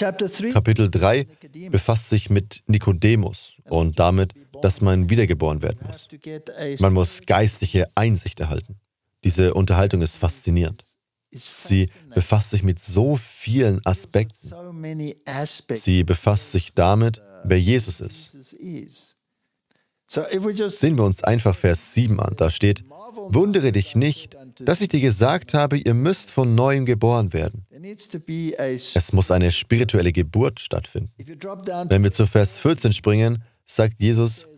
Kapitel 3 befasst sich mit Nikodemus und damit, dass man wiedergeboren werden muss. Man muss geistliche Einsicht erhalten. Diese Unterhaltung ist faszinierend. Sie befasst sich mit so vielen Aspekten. Sie befasst sich damit, wer Jesus ist. Sehen wir uns einfach Vers 7 an. Da steht, wundere dich nicht, dass ich dir gesagt habe, ihr müsst von neuem geboren werden. Es muss eine spirituelle Geburt stattfinden. Wenn wir zu Vers 14 springen, sagt Jesus,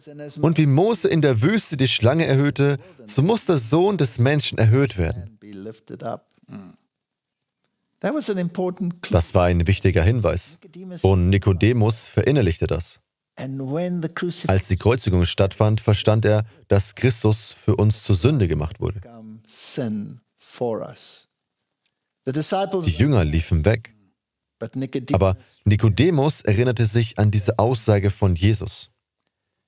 und wie Mose in der Wüste die Schlange erhöhte, so muss der Sohn des Menschen erhöht werden. Das war ein wichtiger Hinweis und Nikodemus verinnerlichte das. Als die Kreuzigung stattfand, verstand er, dass Christus für uns zur Sünde gemacht wurde. Die Jünger liefen weg. Aber Nikodemus erinnerte sich an diese Aussage von Jesus.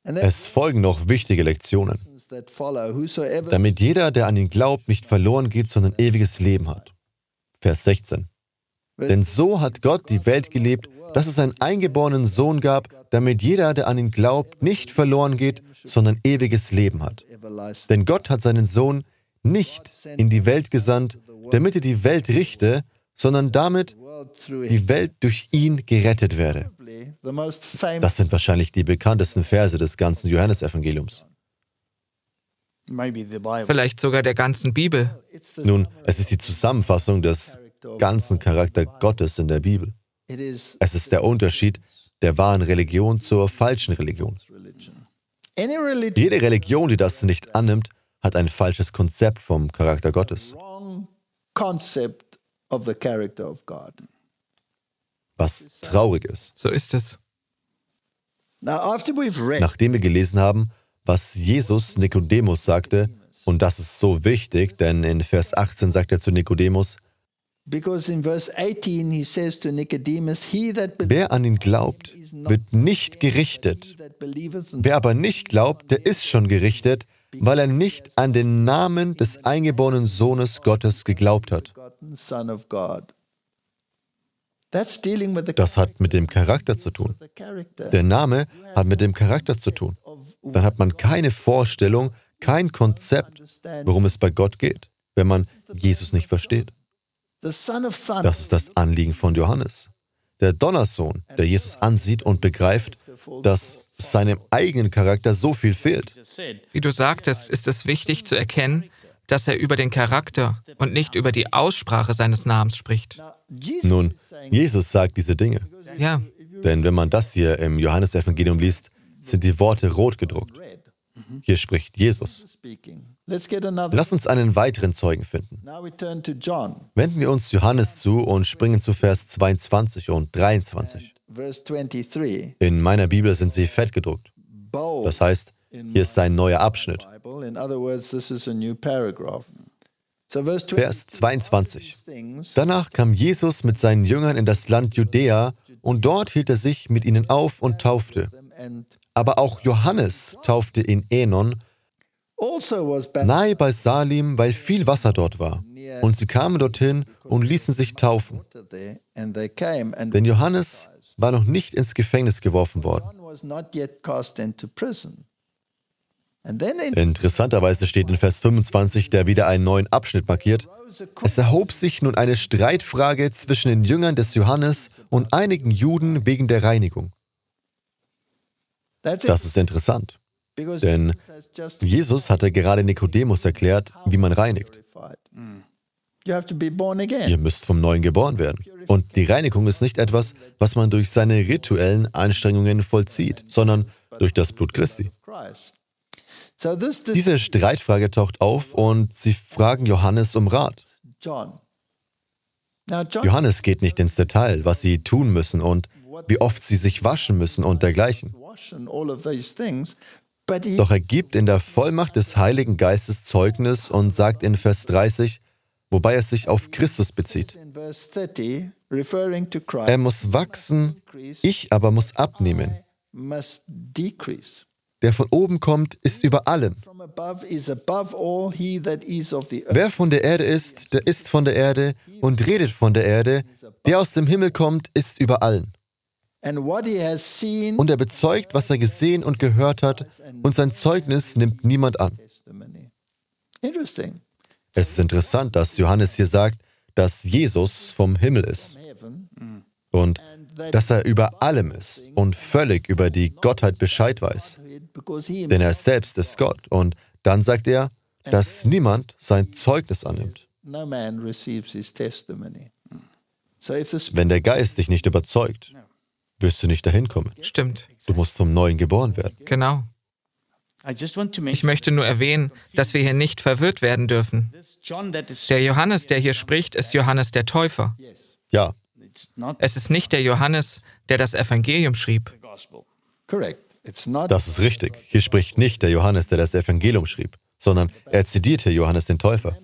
Es folgen noch wichtige Lektionen, damit jeder, der an ihn glaubt, nicht verloren geht, sondern ewiges Leben hat. Vers 16. Denn so hat Gott die Welt gelebt, dass es einen eingeborenen Sohn gab, damit jeder, der an ihn glaubt, nicht verloren geht, sondern ewiges Leben hat. Denn Gott hat seinen Sohn nicht in die Welt gesandt, damit er die Welt richte, sondern damit die Welt durch ihn gerettet werde. Das sind wahrscheinlich die bekanntesten Verse des ganzen Johannesevangeliums. Vielleicht sogar der ganzen Bibel. Nun, es ist die Zusammenfassung des ganzen Charakter Gottes in der Bibel. Es ist der Unterschied der wahren Religion zur falschen Religion. Jede Religion, die das nicht annimmt, hat ein falsches Konzept vom Charakter Gottes. Was traurig ist. So ist es. Nachdem wir gelesen haben, was Jesus Nikodemus sagte, und das ist so wichtig, denn in Vers 18 sagt er zu Nikodemus, Wer an ihn glaubt, wird nicht gerichtet. Wer aber nicht glaubt, der ist schon gerichtet, weil er nicht an den Namen des eingeborenen Sohnes Gottes geglaubt hat. Das hat mit dem Charakter zu tun. Der Name hat mit dem Charakter zu tun. Dann hat man keine Vorstellung, kein Konzept, worum es bei Gott geht, wenn man Jesus nicht versteht. Das ist das Anliegen von Johannes. Der Donnersohn, der Jesus ansieht und begreift, dass seinem eigenen Charakter so viel fehlt. Wie du sagtest, ist es wichtig zu erkennen, dass er über den Charakter und nicht über die Aussprache seines Namens spricht. Nun, Jesus sagt diese Dinge. Ja. Denn wenn man das hier im Johannesevangelium liest, sind die Worte rot gedruckt. Hier spricht Jesus. Lass uns einen weiteren Zeugen finden. Wenden wir uns Johannes zu und springen zu Vers 22 und 23. In meiner Bibel sind sie fett gedruckt. Das heißt, hier ist ein neuer Abschnitt. Vers 22. Danach kam Jesus mit seinen Jüngern in das Land Judäa und dort hielt er sich mit ihnen auf und taufte. Aber auch Johannes taufte in Enon, also nahe bei Salim, weil viel Wasser dort war. Und sie kamen dorthin und ließen sich taufen. Denn Johannes war noch nicht ins Gefängnis geworfen worden. Interessanterweise steht in Vers 25, der wieder einen neuen Abschnitt markiert. Es erhob sich nun eine Streitfrage zwischen den Jüngern des Johannes und einigen Juden wegen der Reinigung. Das ist interessant. Denn Jesus hatte gerade Nikodemus erklärt, wie man reinigt. Ihr müsst vom Neuen geboren werden. Und die Reinigung ist nicht etwas, was man durch seine rituellen Anstrengungen vollzieht, sondern durch das Blut Christi. Diese Streitfrage taucht auf und sie fragen Johannes um Rat. Johannes geht nicht ins Detail, was sie tun müssen und wie oft sie sich waschen müssen und dergleichen. Doch er gibt in der Vollmacht des Heiligen Geistes Zeugnis und sagt in Vers 30, wobei es sich auf Christus bezieht. Er muss wachsen, ich aber muss abnehmen. Der von oben kommt, ist über allem. Wer von der Erde ist, der ist von der Erde und redet von der Erde. Der aus dem Himmel kommt, ist über allen. Und er bezeugt, was er gesehen und gehört hat, und sein Zeugnis nimmt niemand an. Es ist interessant, dass Johannes hier sagt, dass Jesus vom Himmel ist und dass er über allem ist und völlig über die Gottheit Bescheid weiß. Denn er selbst ist Gott. Und dann sagt er, dass niemand sein Zeugnis annimmt. Wenn der Geist dich nicht überzeugt, wirst du nicht dahin kommen. Stimmt. Du musst zum Neuen geboren werden. Genau. Ich möchte nur erwähnen, dass wir hier nicht verwirrt werden dürfen. Der Johannes, der hier spricht, ist Johannes der Täufer. Ja. Es ist nicht der Johannes, der das Evangelium schrieb. Das ist richtig. Hier spricht nicht der Johannes, der das Evangelium schrieb, sondern er zitierte Johannes den Täufer.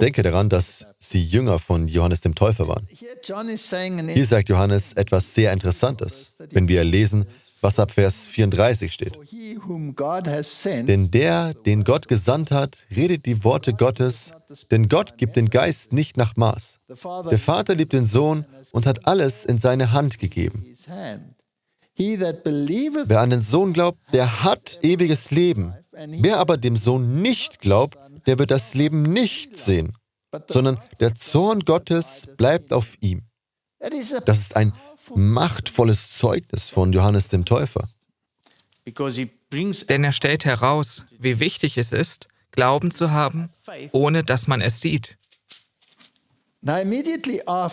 Denke daran, dass sie Jünger von Johannes dem Täufer waren. Hier sagt Johannes etwas sehr Interessantes, wenn wir lesen, was ab Vers 34 steht. Denn der, den Gott gesandt hat, redet die Worte Gottes, denn Gott gibt den Geist nicht nach Maß. Der Vater liebt den Sohn und hat alles in seine Hand gegeben. Wer an den Sohn glaubt, der hat ewiges Leben. Wer aber dem Sohn nicht glaubt, der wird das Leben nicht sehen, sondern der Zorn Gottes bleibt auf ihm. Das ist ein machtvolles Zeugnis von Johannes dem Täufer. Denn er stellt heraus, wie wichtig es ist, Glauben zu haben, ohne dass man es sieht.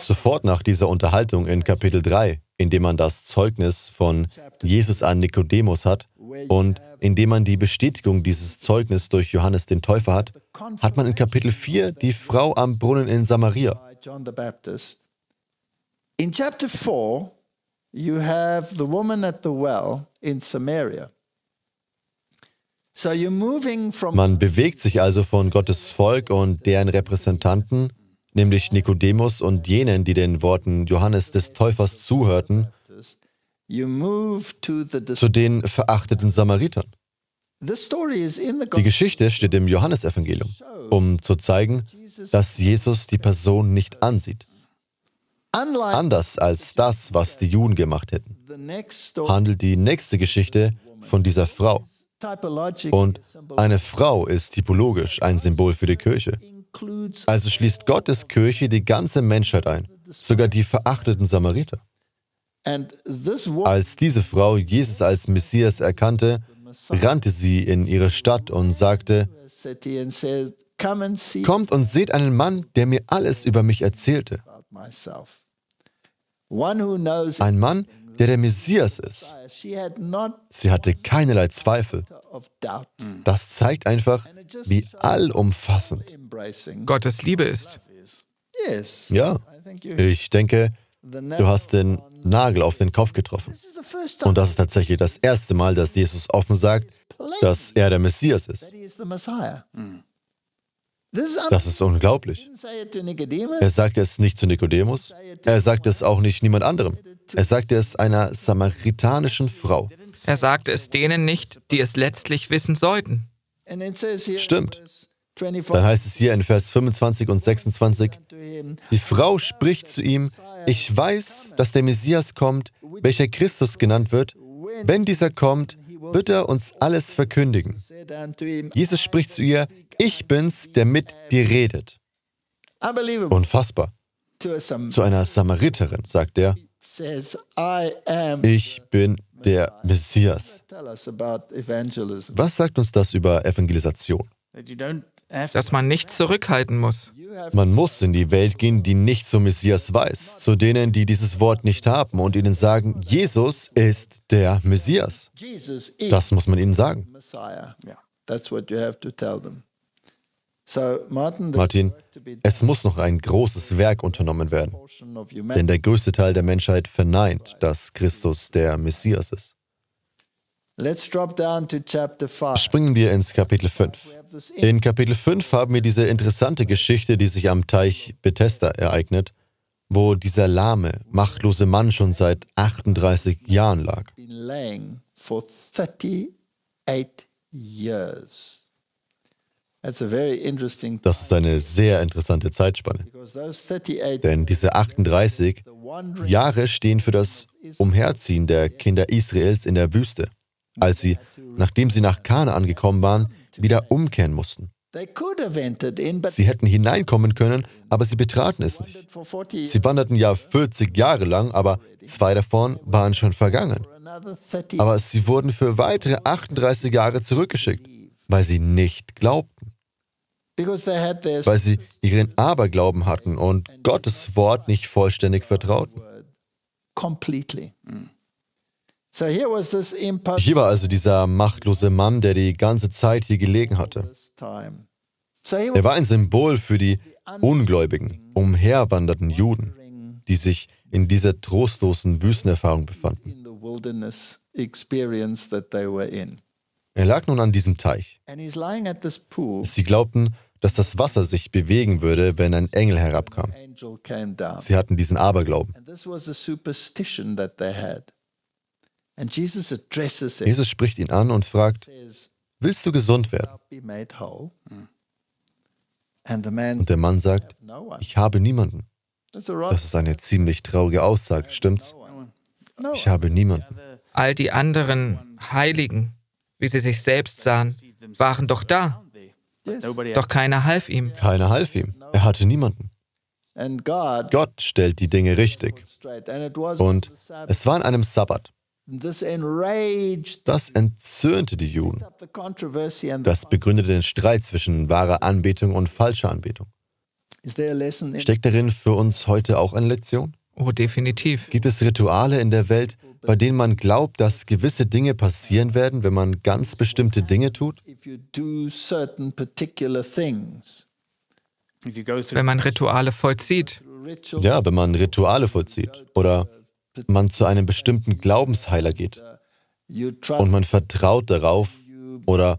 Sofort nach dieser Unterhaltung in Kapitel 3, in dem man das Zeugnis von Jesus an Nikodemus hat, und indem man die Bestätigung dieses Zeugnisses durch Johannes den Täufer hat, hat man in Kapitel 4 die Frau am Brunnen in Samaria. In Kapitel 4 you have the woman at the well in Samaria. Man bewegt sich also von Gottes Volk und deren Repräsentanten, nämlich Nikodemus und jenen, die den Worten Johannes des Täufers zuhörten, zu den verachteten Samaritern. Die Geschichte steht im Johannesevangelium, um zu zeigen, dass Jesus die Person nicht ansieht. Anders als das, was die Juden gemacht hätten, handelt die nächste Geschichte von dieser Frau. Und eine Frau ist typologisch ein Symbol für die Kirche. Also schließt Gottes Kirche die ganze Menschheit ein, sogar die verachteten Samariter. Als diese Frau Jesus als Messias erkannte, rannte sie in ihre Stadt und sagte, Kommt und seht einen Mann, der mir alles über mich erzählte. Ein Mann, der der Messias ist. Sie hatte keinerlei Zweifel. Das zeigt einfach, wie allumfassend Gottes Liebe ist. Ja, ich denke, Du hast den Nagel auf den Kopf getroffen. Und das ist tatsächlich das erste Mal, dass Jesus offen sagt, dass er der Messias ist. Das ist unglaublich. Er sagte es nicht zu Nikodemus. Er sagte es auch nicht niemand anderem. Er sagte es einer samaritanischen Frau. Er sagte es denen nicht, die es letztlich wissen sollten. Stimmt. Dann heißt es hier in Vers 25 und 26, die Frau spricht zu ihm, ich weiß, dass der Messias kommt, welcher Christus genannt wird. Wenn dieser kommt, wird er uns alles verkündigen. Jesus spricht zu ihr, ich bin's, der mit dir redet. Unfassbar. Zu einer Samariterin sagt er, ich bin der Messias. Was sagt uns das über Evangelisation? dass man nicht zurückhalten muss. Man muss in die Welt gehen, die nicht zum Messias weiß, zu denen, die dieses Wort nicht haben und ihnen sagen, Jesus ist der Messias. Das muss man ihnen sagen. Martin, es muss noch ein großes Werk unternommen werden, denn der größte Teil der Menschheit verneint, dass Christus der Messias ist. Springen wir ins Kapitel 5. In Kapitel 5 haben wir diese interessante Geschichte, die sich am Teich Bethesda ereignet, wo dieser lahme, machtlose Mann schon seit 38 Jahren lag. Das ist eine sehr interessante Zeitspanne. Denn diese 38 Jahre stehen für das Umherziehen der Kinder Israels in der Wüste als sie, nachdem sie nach Kana angekommen waren, wieder umkehren mussten. Sie hätten hineinkommen können, aber sie betraten es nicht. Sie wanderten ja 40 Jahre lang, aber zwei davon waren schon vergangen. Aber sie wurden für weitere 38 Jahre zurückgeschickt, weil sie nicht glaubten. Weil sie ihren Aberglauben hatten und Gottes Wort nicht vollständig vertrauten. Completely. Mm. Hier war also dieser machtlose Mann, der die ganze Zeit hier gelegen hatte. Er war ein Symbol für die ungläubigen, umherwanderten Juden, die sich in dieser trostlosen Wüstenerfahrung befanden. Er lag nun an diesem Teich. Sie glaubten, dass das Wasser sich bewegen würde, wenn ein Engel herabkam. Sie hatten diesen Aberglauben. Jesus spricht ihn an und fragt, willst du gesund werden? Und der Mann sagt, ich habe niemanden. Das ist eine ziemlich traurige Aussage, stimmt's? Ich habe niemanden. All die anderen Heiligen, wie sie sich selbst sahen, waren doch da. Doch keiner half ihm. Keiner half ihm. Er hatte niemanden. Gott stellt die Dinge richtig. Und es war an einem Sabbat. Das entzürnte die Juden. Das begründete den Streit zwischen wahrer Anbetung und falscher Anbetung. Steckt darin für uns heute auch eine Lektion? Oh, definitiv. Gibt es Rituale in der Welt, bei denen man glaubt, dass gewisse Dinge passieren werden, wenn man ganz bestimmte Dinge tut? Wenn man Rituale vollzieht. Ja, wenn man Rituale vollzieht. Oder man zu einem bestimmten Glaubensheiler geht und man vertraut darauf oder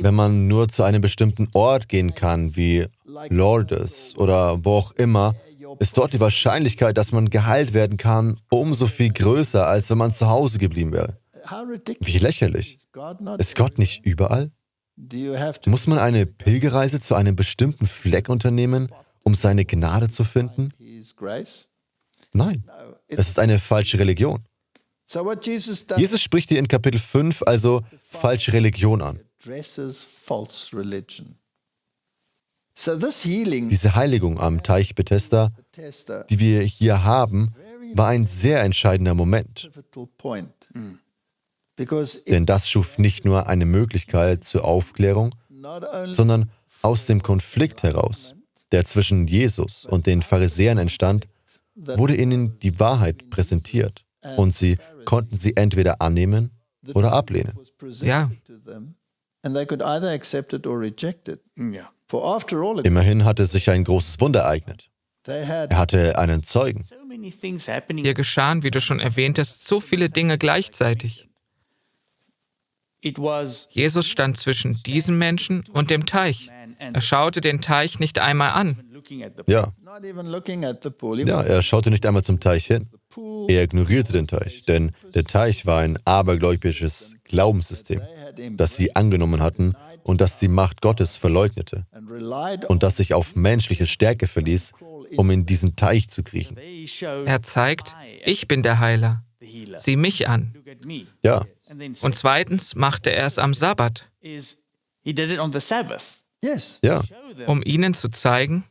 wenn man nur zu einem bestimmten Ort gehen kann, wie Lourdes oder wo auch immer, ist dort die Wahrscheinlichkeit, dass man geheilt werden kann, umso viel größer, als wenn man zu Hause geblieben wäre. Wie lächerlich. Ist Gott nicht überall? Muss man eine Pilgerreise zu einem bestimmten Fleck unternehmen, um seine Gnade zu finden? Nein. Das ist eine falsche Religion. Jesus spricht hier in Kapitel 5 also falsche Religion an. Diese Heiligung am Teich Bethesda, die wir hier haben, war ein sehr entscheidender Moment. Mm. Denn das schuf nicht nur eine Möglichkeit zur Aufklärung, sondern aus dem Konflikt heraus, der zwischen Jesus und den Pharisäern entstand, wurde ihnen die Wahrheit präsentiert und sie konnten sie entweder annehmen oder ablehnen. Ja. Immerhin hatte sich ein großes Wunder ereignet. Er hatte einen Zeugen. Hier geschahen, wie du schon erwähnt hast, so viele Dinge gleichzeitig. Jesus stand zwischen diesem Menschen und dem Teich. Er schaute den Teich nicht einmal an. Ja. ja, er schaute nicht einmal zum Teich hin. Er ignorierte den Teich, denn der Teich war ein abergläubisches Glaubenssystem, das sie angenommen hatten und das die Macht Gottes verleugnete und das sich auf menschliche Stärke verließ, um in diesen Teich zu kriechen. Er zeigt, ich bin der Heiler. Sieh mich an. Ja. Und zweitens machte er es am Sabbat. Ja. Um ihnen zu zeigen,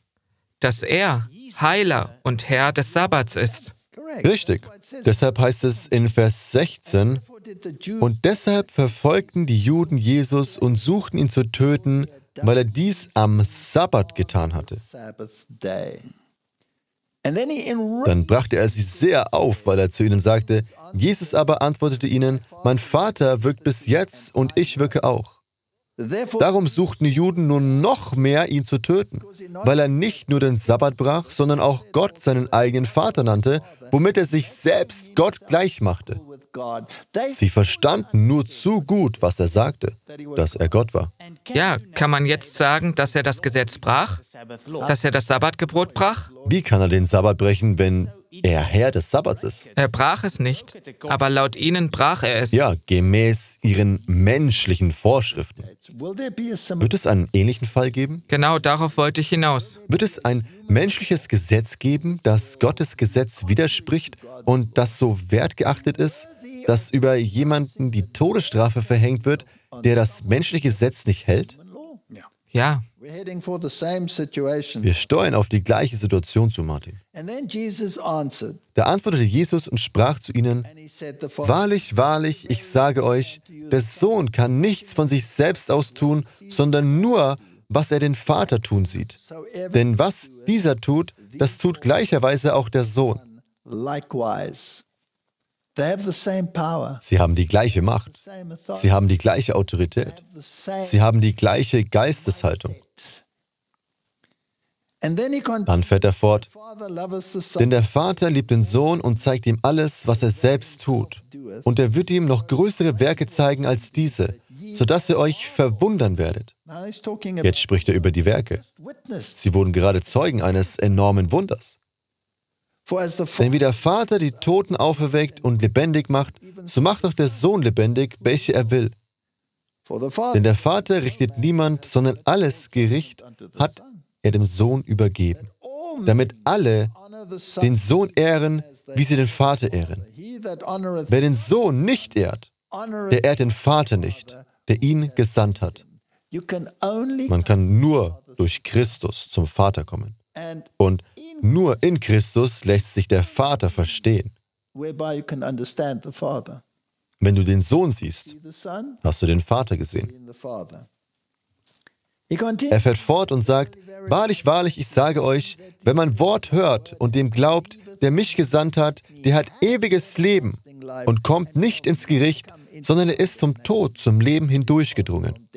dass er Heiler und Herr des Sabbats ist. Richtig. Deshalb heißt es in Vers 16, und deshalb verfolgten die Juden Jesus und suchten ihn zu töten, weil er dies am Sabbat getan hatte. Dann brachte er sie sehr auf, weil er zu ihnen sagte, Jesus aber antwortete ihnen, mein Vater wirkt bis jetzt und ich wirke auch. Darum suchten die Juden nun noch mehr, ihn zu töten, weil er nicht nur den Sabbat brach, sondern auch Gott seinen eigenen Vater nannte, womit er sich selbst Gott gleich machte. Sie verstanden nur zu gut, was er sagte, dass er Gott war. Ja, kann man jetzt sagen, dass er das Gesetz brach? Dass er das Sabbatgebot brach? Wie kann er den Sabbat brechen, wenn er Herr des Sabbats ist. Er brach es nicht, aber laut ihnen brach er es. Ja, gemäß ihren menschlichen Vorschriften. Wird es einen ähnlichen Fall geben? Genau, darauf wollte ich hinaus. Wird es ein menschliches Gesetz geben, das Gottes Gesetz widerspricht und das so wertgeachtet ist, dass über jemanden die Todesstrafe verhängt wird, der das menschliche Gesetz nicht hält? Ja. Wir steuern auf die gleiche Situation zu, Martin. Da antwortete Jesus und sprach zu ihnen, Wahrlich, wahrlich, ich sage euch, der Sohn kann nichts von sich selbst aus tun, sondern nur, was er den Vater tun sieht. Denn was dieser tut, das tut gleicherweise auch der Sohn. Sie haben die gleiche Macht. Sie haben die gleiche Autorität. Sie haben die gleiche Geisteshaltung. Dann fährt er fort, denn der Vater liebt den Sohn und zeigt ihm alles, was er selbst tut. Und er wird ihm noch größere Werke zeigen als diese, sodass ihr euch verwundern werdet. Jetzt spricht er über die Werke. Sie wurden gerade Zeugen eines enormen Wunders. Denn wie der Vater die Toten auferweckt und lebendig macht, so macht auch der Sohn lebendig, welche er will. Denn der Vater richtet niemand, sondern alles Gericht hat er dem Sohn übergeben, damit alle den Sohn ehren, wie sie den Vater ehren. Wer den Sohn nicht ehrt, der ehrt den Vater nicht, der ihn gesandt hat. Man kann nur durch Christus zum Vater kommen. Und nur in Christus lässt sich der Vater verstehen. Wenn du den Sohn siehst, hast du den Vater gesehen. Er fährt fort und sagt, Wahrlich, wahrlich, ich sage euch, wenn man Wort hört und dem glaubt, der mich gesandt hat, der hat ewiges Leben und kommt nicht ins Gericht, sondern er ist vom Tod zum Leben hindurchgedrungen.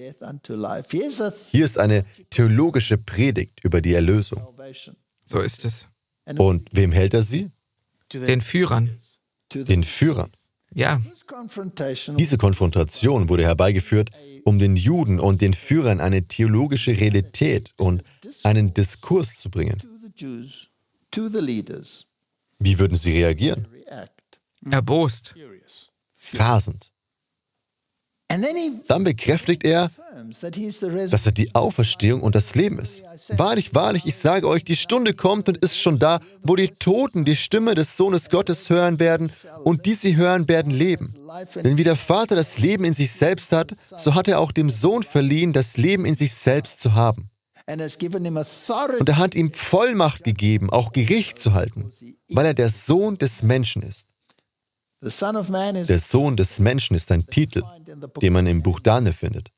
Hier ist eine theologische Predigt über die Erlösung. So ist es. Und wem hält er sie? Den Führern. Den Führern. Ja. Diese Konfrontation wurde herbeigeführt, um den Juden und den Führern eine theologische Realität und einen Diskurs zu bringen. Wie würden sie reagieren? Mm. Erbost. Rasend. Dann bekräftigt er, dass er die Auferstehung und das Leben ist. Wahrlich, wahrlich, ich sage euch, die Stunde kommt und ist schon da, wo die Toten die Stimme des Sohnes Gottes hören werden und die sie hören werden leben. Denn wie der Vater das Leben in sich selbst hat, so hat er auch dem Sohn verliehen, das Leben in sich selbst zu haben. Und er hat ihm Vollmacht gegeben, auch Gericht zu halten, weil er der Sohn des Menschen ist. Der Sohn des Menschen ist ein Titel, den man im Buch Daniel findet.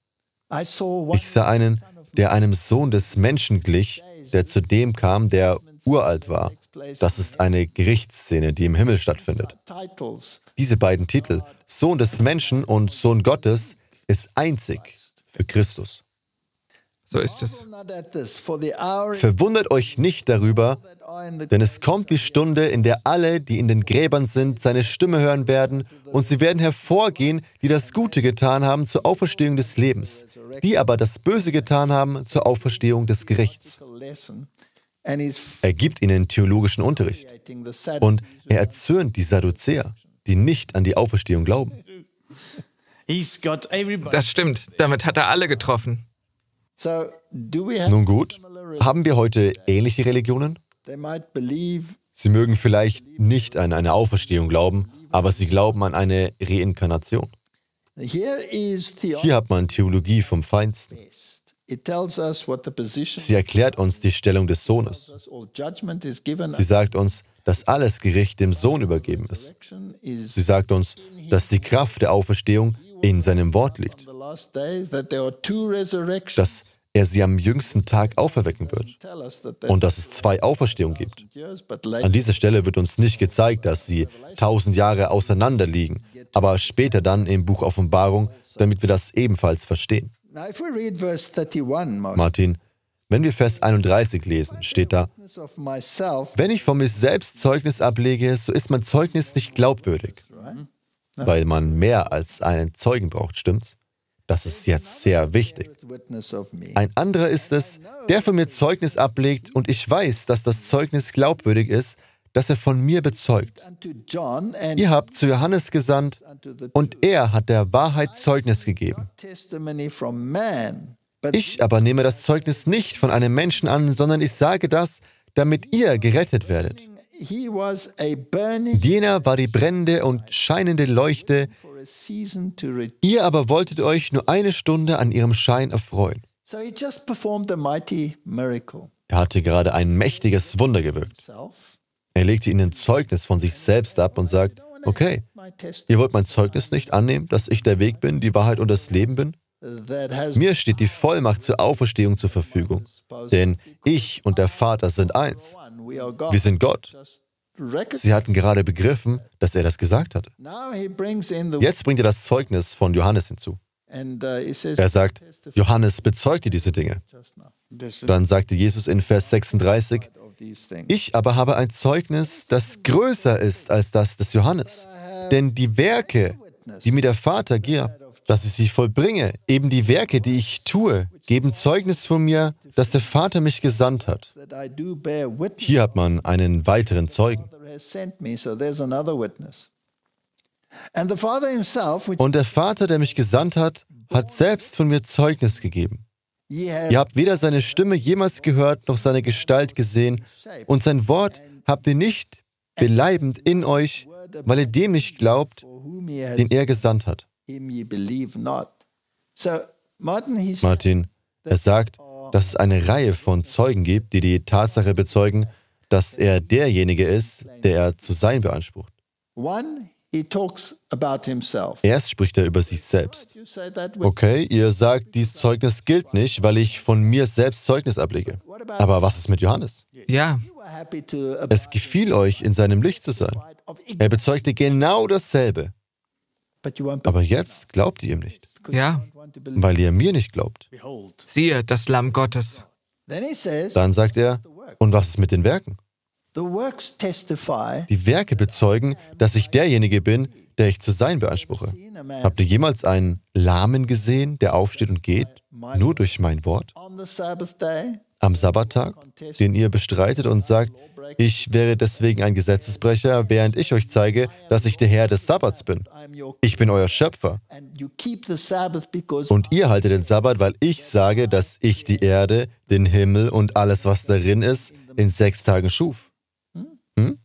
Ich sah einen, der einem Sohn des Menschen glich, der zu dem kam, der uralt war. Das ist eine Gerichtsszene, die im Himmel stattfindet. Diese beiden Titel, Sohn des Menschen und Sohn Gottes, ist einzig für Christus. So ist es. Verwundert euch nicht darüber, denn es kommt die Stunde, in der alle, die in den Gräbern sind, seine Stimme hören werden, und sie werden hervorgehen, die das Gute getan haben zur Auferstehung des Lebens, die aber das Böse getan haben zur Auferstehung des Gerichts. Er gibt ihnen theologischen Unterricht und er erzürnt die Sadduzäer, die nicht an die Auferstehung glauben. Das stimmt, damit hat er alle getroffen. Nun gut, haben wir heute ähnliche Religionen? Sie mögen vielleicht nicht an eine Auferstehung glauben, aber sie glauben an eine Reinkarnation. Hier hat man Theologie vom Feinsten. Sie erklärt uns die Stellung des Sohnes. Sie sagt uns, dass alles Gericht dem Sohn übergeben ist. Sie sagt uns, dass die Kraft der Auferstehung in seinem Wort liegt. Dass er sie am jüngsten Tag auferwecken wird und dass es zwei Auferstehungen gibt. An dieser Stelle wird uns nicht gezeigt, dass sie tausend Jahre auseinander liegen, aber später dann im Buch Offenbarung, damit wir das ebenfalls verstehen. Martin, wenn wir Vers 31 lesen, steht da, wenn ich von mir selbst Zeugnis ablege, so ist mein Zeugnis nicht glaubwürdig, weil man mehr als einen Zeugen braucht, stimmt's? Das ist jetzt sehr wichtig. Ein anderer ist es, der von mir Zeugnis ablegt und ich weiß, dass das Zeugnis glaubwürdig ist, das er von mir bezeugt. Ihr habt zu Johannes gesandt und er hat der Wahrheit Zeugnis gegeben. Ich aber nehme das Zeugnis nicht von einem Menschen an, sondern ich sage das, damit ihr gerettet werdet. Jener war die brennende und scheinende Leuchte, ihr aber wolltet euch nur eine Stunde an ihrem Schein erfreuen. Er hatte gerade ein mächtiges Wunder gewirkt. Er legte ihnen Zeugnis von sich selbst ab und sagt, okay, ihr wollt mein Zeugnis nicht annehmen, dass ich der Weg bin, die Wahrheit und das Leben bin? Mir steht die Vollmacht zur Auferstehung zur Verfügung, denn ich und der Vater sind eins wir sind Gott. Sie hatten gerade begriffen, dass er das gesagt hatte. Jetzt bringt er das Zeugnis von Johannes hinzu. Uh, er sagt, Johannes bezeugte diese Dinge. Dann sagte Jesus in Vers 36, ich aber habe ein Zeugnis, das größer ist als das des Johannes. Denn die Werke, die mir der Vater gab, dass ich sie vollbringe. Eben die Werke, die ich tue, geben Zeugnis von mir, dass der Vater mich gesandt hat. Hier hat man einen weiteren Zeugen. Und der Vater, der mich gesandt hat, hat selbst von mir Zeugnis gegeben. Ihr habt weder seine Stimme jemals gehört, noch seine Gestalt gesehen, und sein Wort habt ihr nicht beleibend in euch, weil ihr dem nicht glaubt, den er gesandt hat him ye believe not. So, Martin, Martin es sagt, dass es eine Reihe von Zeugen gibt, die die Tatsache bezeugen, dass er derjenige ist, der er zu sein beansprucht. Erst spricht er über sich selbst. Okay, ihr sagt, dieses Zeugnis gilt nicht, weil ich von mir selbst Zeugnis ablege. Aber was ist mit Johannes? Ja. Es gefiel euch, in seinem Licht zu sein. Er bezeugte genau dasselbe. Aber jetzt glaubt ihr ihm nicht. Ja. Weil ihr mir nicht glaubt. Siehe, das Lamm Gottes. Dann sagt er, und was ist mit den Werken? Die Werke bezeugen, dass ich derjenige bin, der ich zu sein beanspruche. Habt ihr jemals einen Lahmen gesehen, der aufsteht und geht, nur durch mein Wort? am Sabbattag, den ihr bestreitet und sagt, ich wäre deswegen ein Gesetzesbrecher, während ich euch zeige, dass ich der Herr des Sabbats bin. Ich bin euer Schöpfer. Und ihr haltet den Sabbat, weil ich sage, dass ich die Erde, den Himmel und alles, was darin ist, in sechs Tagen schuf. Hm?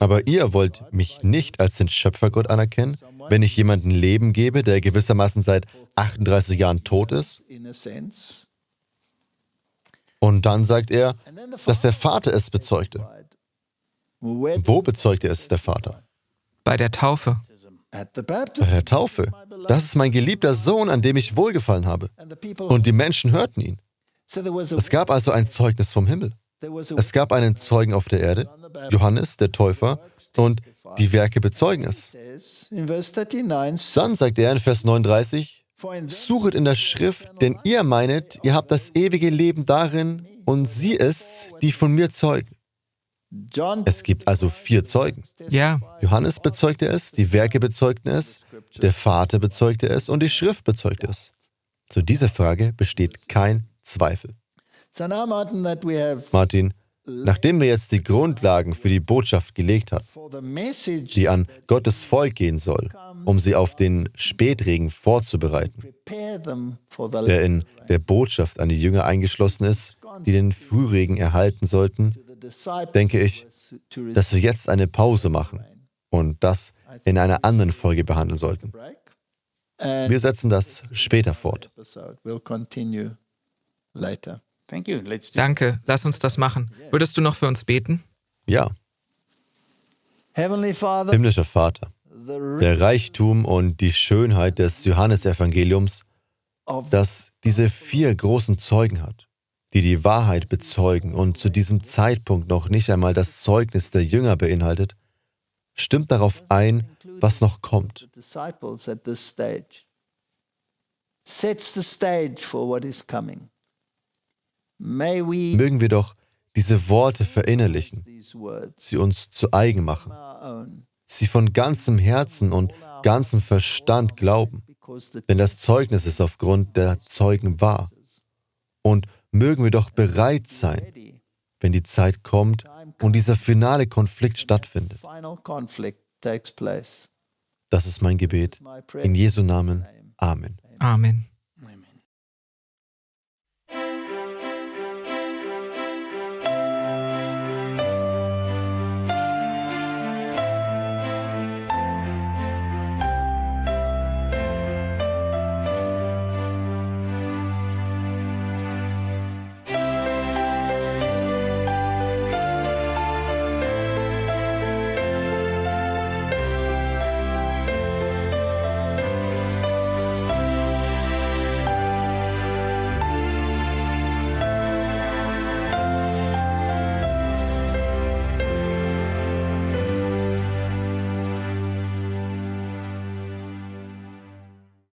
Aber ihr wollt mich nicht als den Schöpfergott anerkennen, wenn ich jemandem Leben gebe, der gewissermaßen seit 38 Jahren tot ist? Und dann sagt er, dass der Vater es bezeugte. Wo bezeugte es der Vater? Bei der Taufe. Bei der Taufe. Das ist mein geliebter Sohn, an dem ich wohlgefallen habe. Und die Menschen hörten ihn. Es gab also ein Zeugnis vom Himmel. Es gab einen Zeugen auf der Erde, Johannes, der Täufer, und die Werke bezeugen es. Dann sagt er in Vers 39, Suchet in der Schrift, denn ihr meinet, ihr habt das ewige Leben darin und sie ist, die von mir zeugt. Es gibt also vier Zeugen. Ja. Johannes bezeugte es, die Werke bezeugten es, der Vater bezeugte es und die Schrift bezeugte es. Zu dieser Frage besteht kein Zweifel. Martin, Nachdem wir jetzt die Grundlagen für die Botschaft gelegt haben, die an Gottes Volk gehen soll, um sie auf den Spätregen vorzubereiten, der in der Botschaft an die Jünger eingeschlossen ist, die den Frühregen erhalten sollten, denke ich, dass wir jetzt eine Pause machen und das in einer anderen Folge behandeln sollten. Wir setzen das später fort. Thank you. Let's do Danke, lass uns das machen. Würdest du noch für uns beten? Ja. Himmlischer Vater, der Reichtum und die Schönheit des Johannesevangeliums, das diese vier großen Zeugen hat, die die Wahrheit bezeugen und zu diesem Zeitpunkt noch nicht einmal das Zeugnis der Jünger beinhaltet, stimmt darauf ein, was noch kommt. Sets the stage for what is coming. Mögen wir doch diese Worte verinnerlichen, sie uns zu eigen machen, sie von ganzem Herzen und ganzem Verstand glauben, denn das Zeugnis ist aufgrund der Zeugen wahr. Und mögen wir doch bereit sein, wenn die Zeit kommt und dieser finale Konflikt stattfindet. Das ist mein Gebet. In Jesu Namen. Amen. Amen.